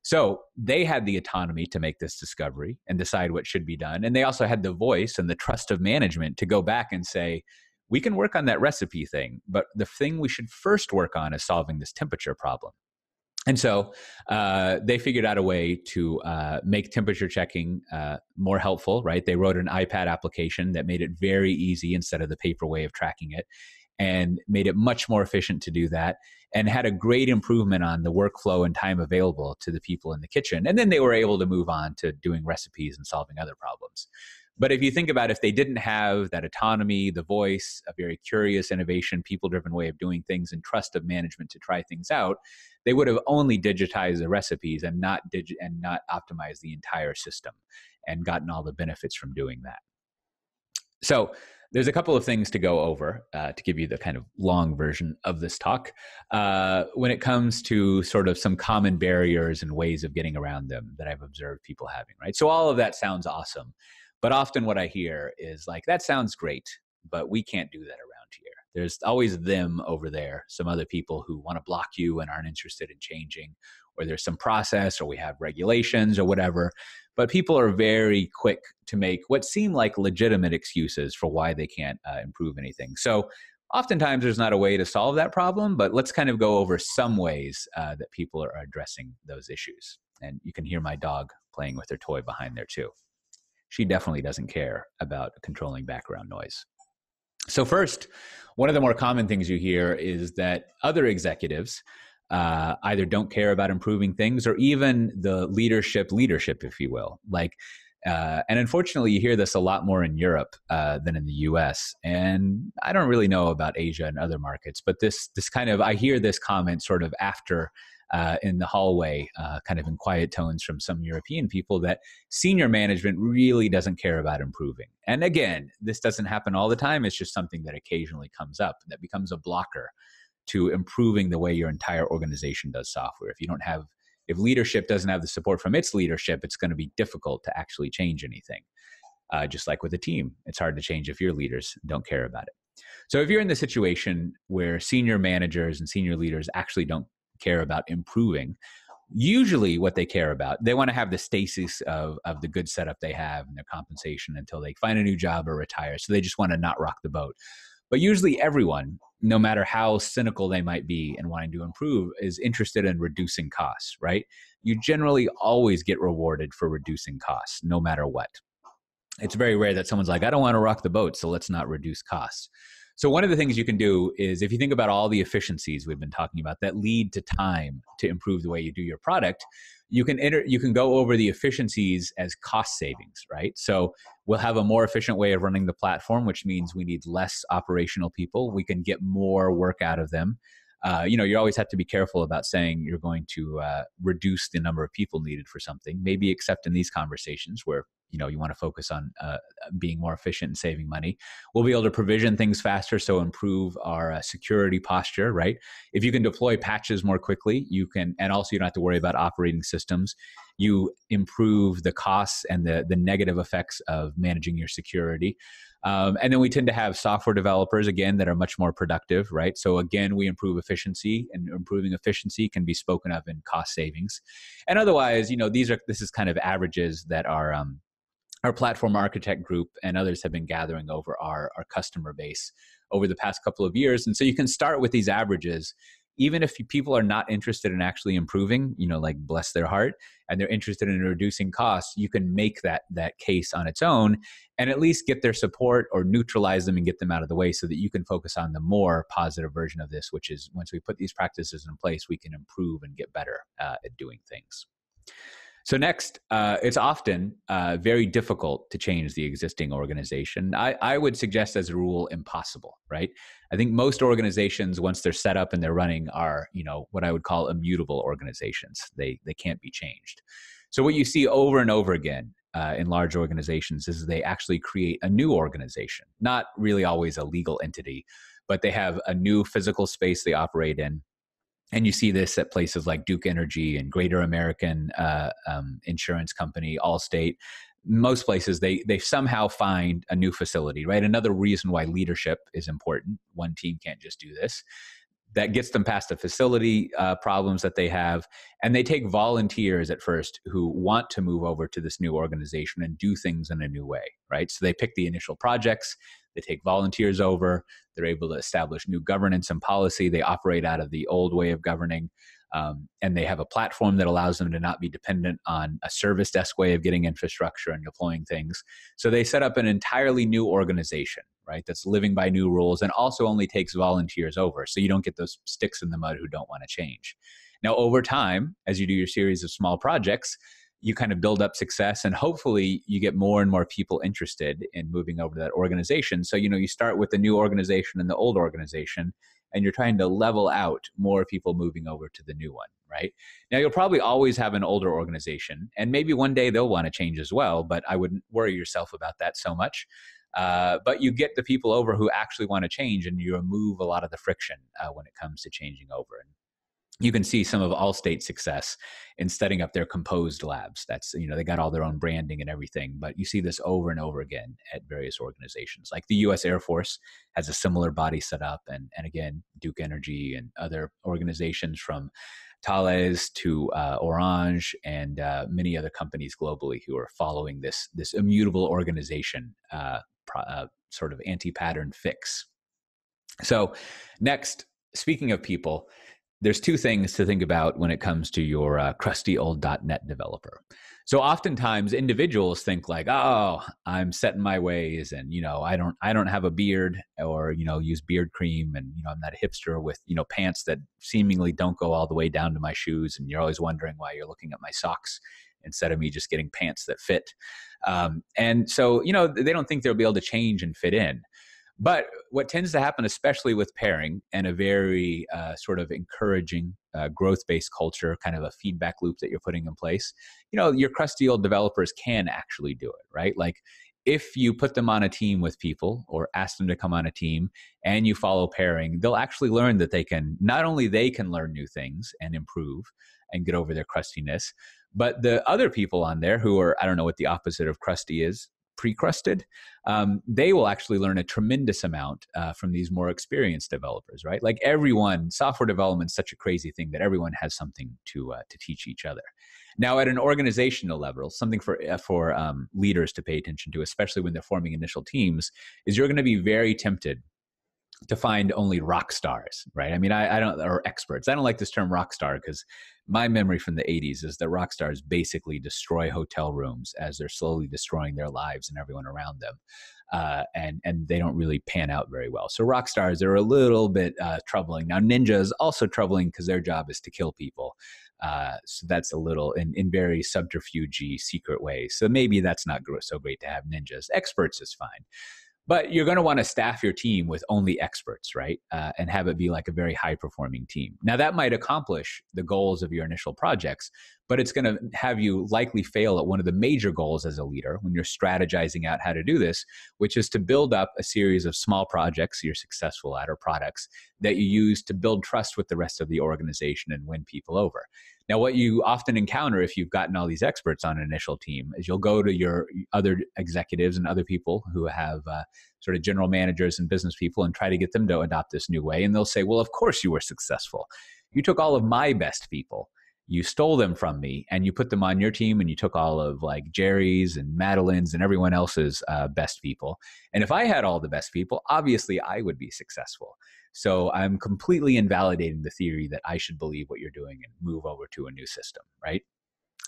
So they had the autonomy to make this discovery and decide what should be done, and they also had the voice and the trust of management to go back and say, we can work on that recipe thing, but the thing we should first work on is solving this temperature problem. And so uh, they figured out a way to uh, make temperature checking uh, more helpful, right? They wrote an iPad application that made it very easy instead of the paper way of tracking it and made it much more efficient to do that and had a great improvement on the workflow and time available to the people in the kitchen. And then they were able to move on to doing recipes and solving other problems. But if you think about if they didn't have that autonomy, the voice, a very curious innovation, people driven way of doing things, and trust of management to try things out, they would have only digitized the recipes and not digi- and not optimized the entire system and gotten all the benefits from doing that. So there's a couple of things to go over uh, to give you the kind of long version of this talk uh, when it comes to sort of some common barriers and ways of getting around them that I've observed people having, right? So all of that sounds awesome. But often what I hear is like, that sounds great, but we can't do that around here. There's always them over there, some other people who want to block you and aren't interested in changing, or there's some process, or we have regulations, or whatever. But people are very quick to make what seem like legitimate excuses for why they can't uh, improve anything. So oftentimes there's not a way to solve that problem, but let's kind of go over some ways uh, that people are addressing those issues. And you can hear my dog playing with her toy behind there, too she definitely doesn't care about controlling background noise. So, first, one of the more common things you hear is that other executives uh, either don't care about improving things or even the leadership, leadership, if you will. Like, uh, and unfortunately, you hear this a lot more in Europe uh, than in the U.S. And I don't really know about Asia and other markets, but this this kind of I hear this comment sort of after uh, in the hallway, uh, kind of in quiet tones from some European people, that senior management really doesn't care about improving. And again, this doesn't happen all the time. It's just something that occasionally comes up that becomes a blocker to improving the way your entire organization does software. If you don't have, if leadership doesn't have the support from its leadership, it's going to be difficult to actually change anything. Uh, just like with a team, it's hard to change if your leaders don't care about it. So if you're in the situation where senior managers and senior leaders actually don't care about improving usually what they care about they want to have the stasis of, of the good setup they have and their compensation until they find a new job or retire so they just want to not rock the boat but usually everyone no matter how cynical they might be and wanting to improve is interested in reducing costs right you generally always get rewarded for reducing costs no matter what it's very rare that someone's like i don't want to rock the boat so let's not reduce costs so one of the things you can do is if you think about all the efficiencies we've been talking about that lead to time to improve the way you do your product, you can enter you can go over the efficiencies as cost savings, right? So we'll have a more efficient way of running the platform, which means we need less operational people. We can get more work out of them. Uh, you know, you always have to be careful about saying you're going to uh, reduce the number of people needed for something. Maybe except in these conversations where you know you want to focus on uh, being more efficient and saving money. We'll be able to provision things faster, so improve our uh, security posture. Right? If you can deploy patches more quickly, you can, and also you don't have to worry about operating systems. You improve the costs and the the negative effects of managing your security. Um, and then we tend to have software developers again that are much more productive, right? So again, we improve efficiency, and improving efficiency can be spoken of in cost savings. And otherwise, you know, these are this is kind of averages that are. Um, our platform architect group and others have been gathering over our, our customer base over the past couple of years. And so you can start with these averages even if people are not interested in actually improving you know like bless their heart and they're interested in reducing costs you can make that that case on its own and at least get their support or neutralize them and get them out of the way so that you can focus on the more positive version of this which is once we put these practices in place we can improve and get better uh, at doing things so next, uh, it's often uh, very difficult to change the existing organization. I, I, would suggest, as a rule, impossible. Right? I think most organizations, once they're set up and they're running, are you know what I would call immutable organizations. They they can't be changed. So what you see over and over again uh, in large organizations is they actually create a new organization, not really always a legal entity, but they have a new physical space they operate in and you see this at places like Duke Energy and Greater American uh, um, Insurance Company, Allstate. Most places they they somehow find a new facility, right? Another reason why leadership is important. One team can't just do this. That gets them past the facility uh, problems that they have, and they take volunteers at first who want to move over to this new organization and do things in a new way, right? So they pick the initial projects, they take volunteers over. They're able to establish new governance and policy. They operate out of the old way of governing. Um, and they have a platform that allows them to not be dependent on a service desk way of getting infrastructure and deploying things. So they set up an entirely new organization, right? That's living by new rules and also only takes volunteers over. So you don't get those sticks in the mud who don't want to change. Now, over time, as you do your series of small projects, you kind of build up success and hopefully you get more and more people interested in moving over to that organization so you know you start with the new organization and the old organization and you're trying to level out more people moving over to the new one right now you'll probably always have an older organization and maybe one day they'll want to change as well but i wouldn't worry yourself about that so much uh, but you get the people over who actually want to change and you remove a lot of the friction uh, when it comes to changing over and you can see some of Allstate's success in setting up their composed labs. That's, you know, they got all their own branding and everything, but you see this over and over again at various organizations. Like the US Air Force has a similar body set up, and, and again, Duke Energy and other organizations from Thales to uh, Orange and uh, many other companies globally who are following this, this immutable organization uh, pro, uh, sort of anti pattern fix. So, next, speaking of people, there's two things to think about when it comes to your uh, crusty old .NET developer. So oftentimes individuals think like, "Oh, I'm set in my ways, and you know, I don't, I don't have a beard, or you know, use beard cream, and you know, I'm not a hipster with you know pants that seemingly don't go all the way down to my shoes, and you're always wondering why you're looking at my socks instead of me just getting pants that fit." Um, and so, you know, they don't think they'll be able to change and fit in. But what tends to happen, especially with pairing and a very uh, sort of encouraging uh, growth based culture, kind of a feedback loop that you're putting in place, you know, your crusty old developers can actually do it, right? Like if you put them on a team with people or ask them to come on a team and you follow pairing, they'll actually learn that they can not only they can learn new things and improve and get over their crustiness, but the other people on there who are, I don't know what the opposite of crusty is, pre-crusted um, they will actually learn a tremendous amount uh, from these more experienced developers right like everyone software development is such a crazy thing that everyone has something to uh, to teach each other now at an organizational level something for uh, for um, leaders to pay attention to especially when they're forming initial teams is you're going to be very tempted to find only rock stars, right? I mean, I, I don't, or experts. I don't like this term rock star because my memory from the 80s is that rock stars basically destroy hotel rooms as they're slowly destroying their lives and everyone around them. Uh, and and they don't really pan out very well. So rock stars are a little bit uh, troubling. Now ninja is also troubling because their job is to kill people. Uh, so that's a little in, in very subterfuge secret ways. So maybe that's not so great to have ninjas. Experts is fine but you're going to want to staff your team with only experts right uh, and have it be like a very high performing team now that might accomplish the goals of your initial projects but it's going to have you likely fail at one of the major goals as a leader when you're strategizing out how to do this which is to build up a series of small projects you're successful at or products that you use to build trust with the rest of the organization and win people over now, what you often encounter if you've gotten all these experts on an initial team is you'll go to your other executives and other people who have uh, sort of general managers and business people and try to get them to adopt this new way. And they'll say, Well, of course you were successful. You took all of my best people you stole them from me and you put them on your team and you took all of like Jerry's and Madeline's and everyone else's uh, best people. And if I had all the best people, obviously I would be successful. So I'm completely invalidating the theory that I should believe what you're doing and move over to a new system, right?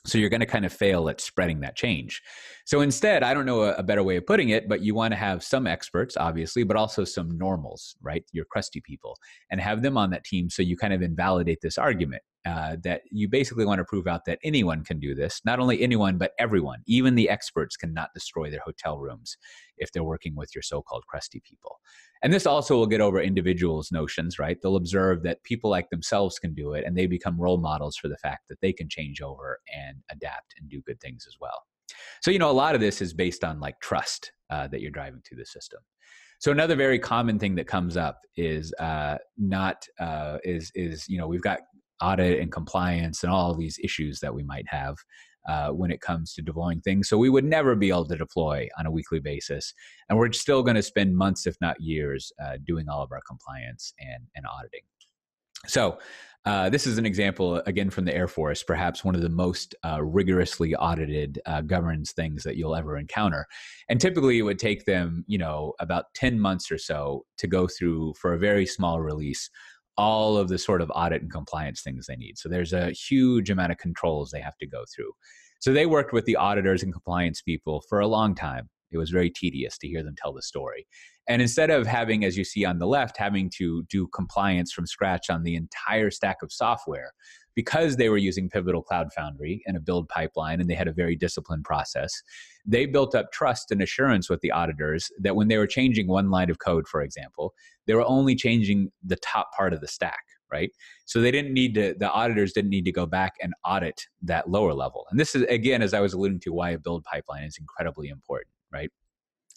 So you're going to kind of fail at spreading that change. So instead, I don't know a, better way of putting it, but you want to have some experts, obviously, but also some normals, right? Your crusty people, and have them on that team so you kind of invalidate this argument uh, that you basically want to prove out that anyone can do this. Not only anyone, but everyone. Even the experts cannot destroy their hotel rooms if they're working with your so called crusty people. And this also will get over individuals' notions, right? They'll observe that people like themselves can do it and they become role models for the fact that they can change over and adapt and do good things as well. So, you know, a lot of this is based on like trust uh, that you're driving through the system. So another very common thing that comes up is uh, not uh, is is you know we've got audit and compliance and all these issues that we might have uh, when it comes to deploying things. So we would never be able to deploy on a weekly basis. And we're still going to spend months, if not years, uh, doing all of our compliance and, and auditing. So, uh, this is an example, again, from the Air Force, perhaps one of the most uh, rigorously audited uh, governance things that you'll ever encounter. And typically, it would take them, you know, about 10 months or so to go through for a very small release all of the sort of audit and compliance things they need. So there's a huge amount of controls they have to go through. So they worked with the auditors and compliance people for a long time. It was very tedious to hear them tell the story. And instead of having, as you see on the left, having to do compliance from scratch on the entire stack of software, because they were using Pivotal Cloud Foundry and a build pipeline and they had a very disciplined process, they built up trust and assurance with the auditors that when they were changing one line of code, for example, they were only changing the top part of the stack, right? So they didn't need to, the auditors didn't need to go back and audit that lower level. And this is, again, as I was alluding to, why a build pipeline is incredibly important, right?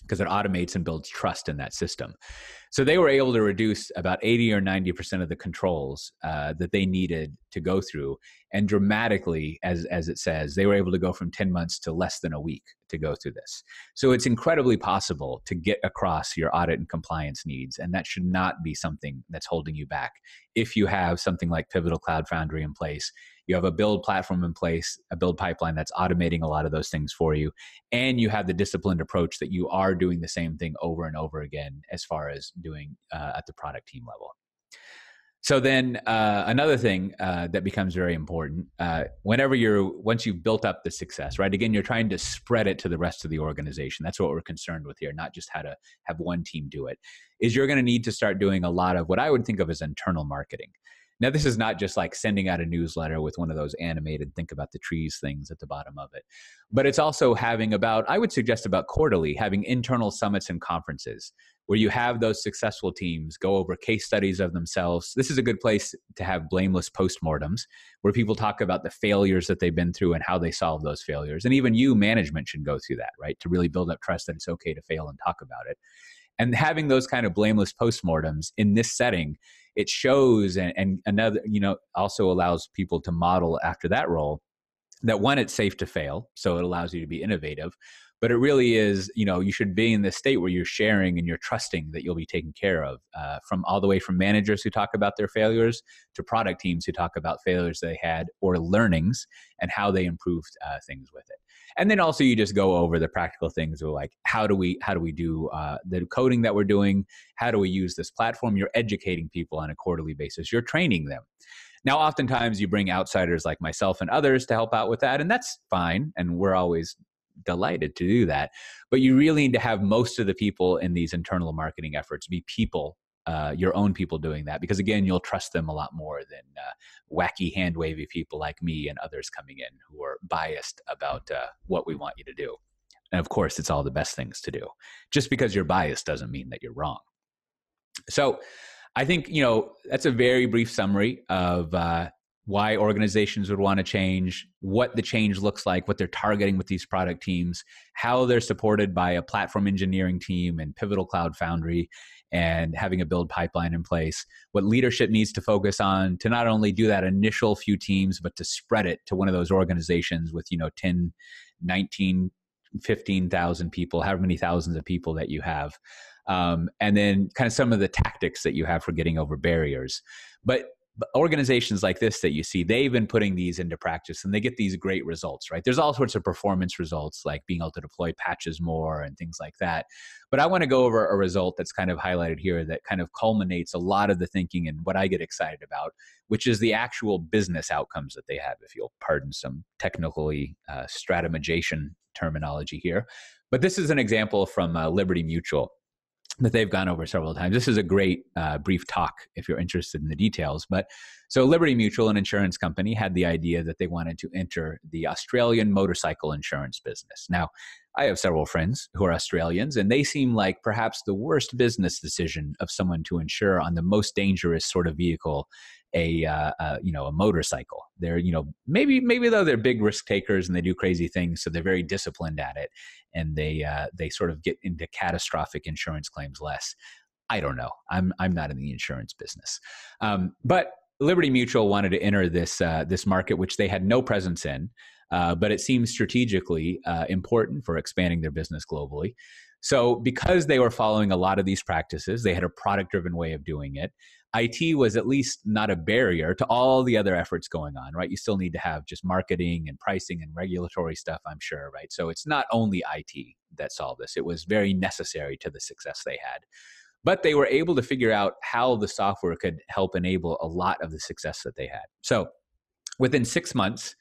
Because it automates and builds trust in that system. So they were able to reduce about 80 or 90% of the controls uh, that they needed to go through. And dramatically, as, as it says, they were able to go from 10 months to less than a week to go through this. So it's incredibly possible to get across your audit and compliance needs. And that should not be something that's holding you back. If you have something like Pivotal Cloud Foundry in place, you have a build platform in place, a build pipeline that's automating a lot of those things for you, and you have the disciplined approach that you are doing the same thing over and over again as far as doing uh, at the product team level. So then uh, another thing uh, that becomes very important uh, whenever you're once you've built up the success, right? Again, you're trying to spread it to the rest of the organization. That's what we're concerned with here, not just how to have one team do it. Is you're going to need to start doing a lot of what I would think of as internal marketing. Now, this is not just like sending out a newsletter with one of those animated think about the trees things at the bottom of it, but it's also having about, I would suggest about quarterly, having internal summits and conferences where you have those successful teams go over case studies of themselves. This is a good place to have blameless postmortems where people talk about the failures that they've been through and how they solve those failures. And even you, management, should go through that, right? To really build up trust that it's okay to fail and talk about it. And having those kind of blameless postmortems in this setting, it shows and, and another, you know, also allows people to model after that role that one, it's safe to fail. So it allows you to be innovative but it really is you know you should be in this state where you're sharing and you're trusting that you'll be taken care of uh, from all the way from managers who talk about their failures to product teams who talk about failures they had or learnings and how they improved uh, things with it and then also you just go over the practical things of like how do we how do we do uh, the coding that we're doing how do we use this platform you're educating people on a quarterly basis you're training them now, oftentimes you bring outsiders like myself and others to help out with that, and that's fine. And we're always delighted to do that. But you really need to have most of the people in these internal marketing efforts be people uh, your own people doing that because again you'll trust them a lot more than uh, wacky hand wavy people like me and others coming in who are biased about uh, what we want you to do and of course it's all the best things to do just because you're biased doesn't mean that you're wrong so i think you know that's a very brief summary of uh, why organizations would want to change, what the change looks like, what they're targeting with these product teams, how they're supported by a platform engineering team and Pivotal Cloud Foundry, and having a build pipeline in place, what leadership needs to focus on to not only do that initial few teams, but to spread it to one of those organizations with, you know, 10, 19, 15,000 people, however many thousands of people that you have. Um, and then kind of some of the tactics that you have for getting over barriers. But organizations like this that you see they've been putting these into practice and they get these great results right there's all sorts of performance results like being able to deploy patches more and things like that but i want to go over a result that's kind of highlighted here that kind of culminates a lot of the thinking and what i get excited about which is the actual business outcomes that they have if you'll pardon some technically uh, terminology here but this is an example from uh, liberty mutual that they've gone over several times. This is a great uh, brief talk if you're interested in the details. But so Liberty Mutual, an insurance company, had the idea that they wanted to enter the Australian motorcycle insurance business. Now, I have several friends who are Australians, and they seem like perhaps the worst business decision of someone to insure on the most dangerous sort of vehicle, a uh, uh, you know a motorcycle. They're you know maybe maybe though they're big risk takers and they do crazy things, so they're very disciplined at it and they uh, they sort of get into catastrophic insurance claims less. I don't know. I'm I'm not in the insurance business, um, but Liberty Mutual wanted to enter this uh, this market, which they had no presence in, uh, but it seems strategically uh, important for expanding their business globally. So, because they were following a lot of these practices, they had a product driven way of doing it. IT was at least not a barrier to all the other efforts going on, right? You still need to have just marketing and pricing and regulatory stuff, I'm sure, right? So it's not only IT that solved this, it was very necessary to the success they had. But they were able to figure out how the software could help enable a lot of the success that they had. So within six months,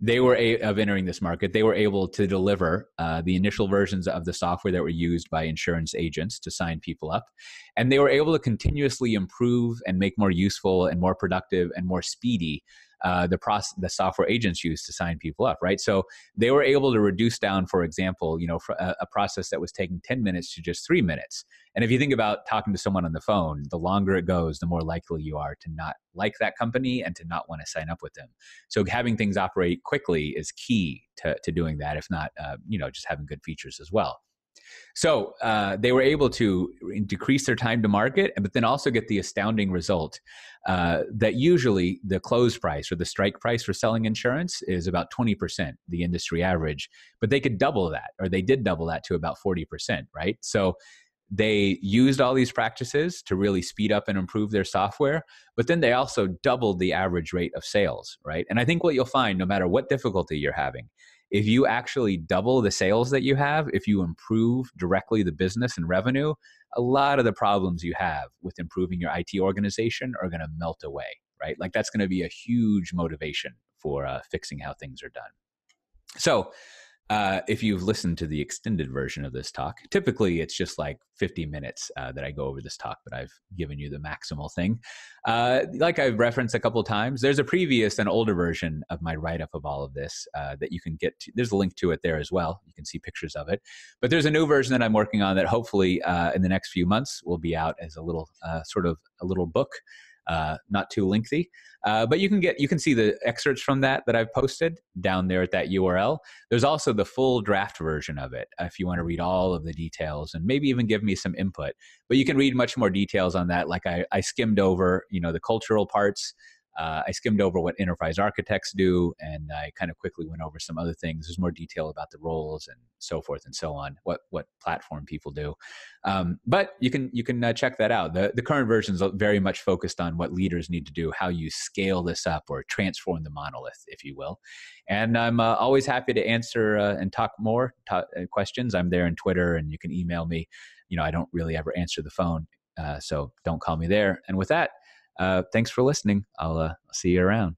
they were a- of entering this market. They were able to deliver uh, the initial versions of the software that were used by insurance agents to sign people up, and they were able to continuously improve and make more useful and more productive and more speedy uh, the process the software agents use to sign people up, right? So they were able to reduce down, for example, you know, a, uh, a process that was taking ten minutes to just three minutes. And if you think about talking to someone on the phone, the longer it goes, the more likely you are to not like that company and to not want to sign up with them. So having things operate quickly is key to, to doing that. If not, uh, you know, just having good features as well. So uh, they were able to decrease their time to market, but then also get the astounding result uh, that usually the close price or the strike price for selling insurance is about 20%, the industry average. But they could double that, or they did double that to about 40%, right? So they used all these practices to really speed up and improve their software, but then they also doubled the average rate of sales, right? And I think what you'll find, no matter what difficulty you're having, if you actually double the sales that you have, if you improve directly the business and revenue, a lot of the problems you have with improving your IT organization are going to melt away, right? Like that's going to be a huge motivation for uh, fixing how things are done. So, uh, if you've listened to the extended version of this talk, typically it's just like 50 minutes uh, that I go over this talk, but I've given you the maximal thing. Uh, like I've referenced a couple times, there's a previous and older version of my write up of all of this uh, that you can get to. There's a link to it there as well. You can see pictures of it. But there's a new version that I'm working on that hopefully uh, in the next few months will be out as a little uh, sort of a little book uh, not too lengthy. Uh, but you can get you can see the excerpts from that that I've posted down there at that URL. There's also the full draft version of it if you want to read all of the details and maybe even give me some input. But you can read much more details on that. Like I, I skimmed over, you know, the cultural parts. Uh, I skimmed over what enterprise architects do, and I kind of quickly went over some other things. There's more detail about the roles and so forth and so on. What what platform people do, um, but you can you can uh, check that out. The the current version is very much focused on what leaders need to do, how you scale this up or transform the monolith, if you will. And I'm uh, always happy to answer uh, and talk more uh, questions. I'm there on Twitter, and you can email me. You know, I don't really ever answer the phone, uh, so don't call me there. And with that. Uh, thanks for listening. I'll uh, see you around.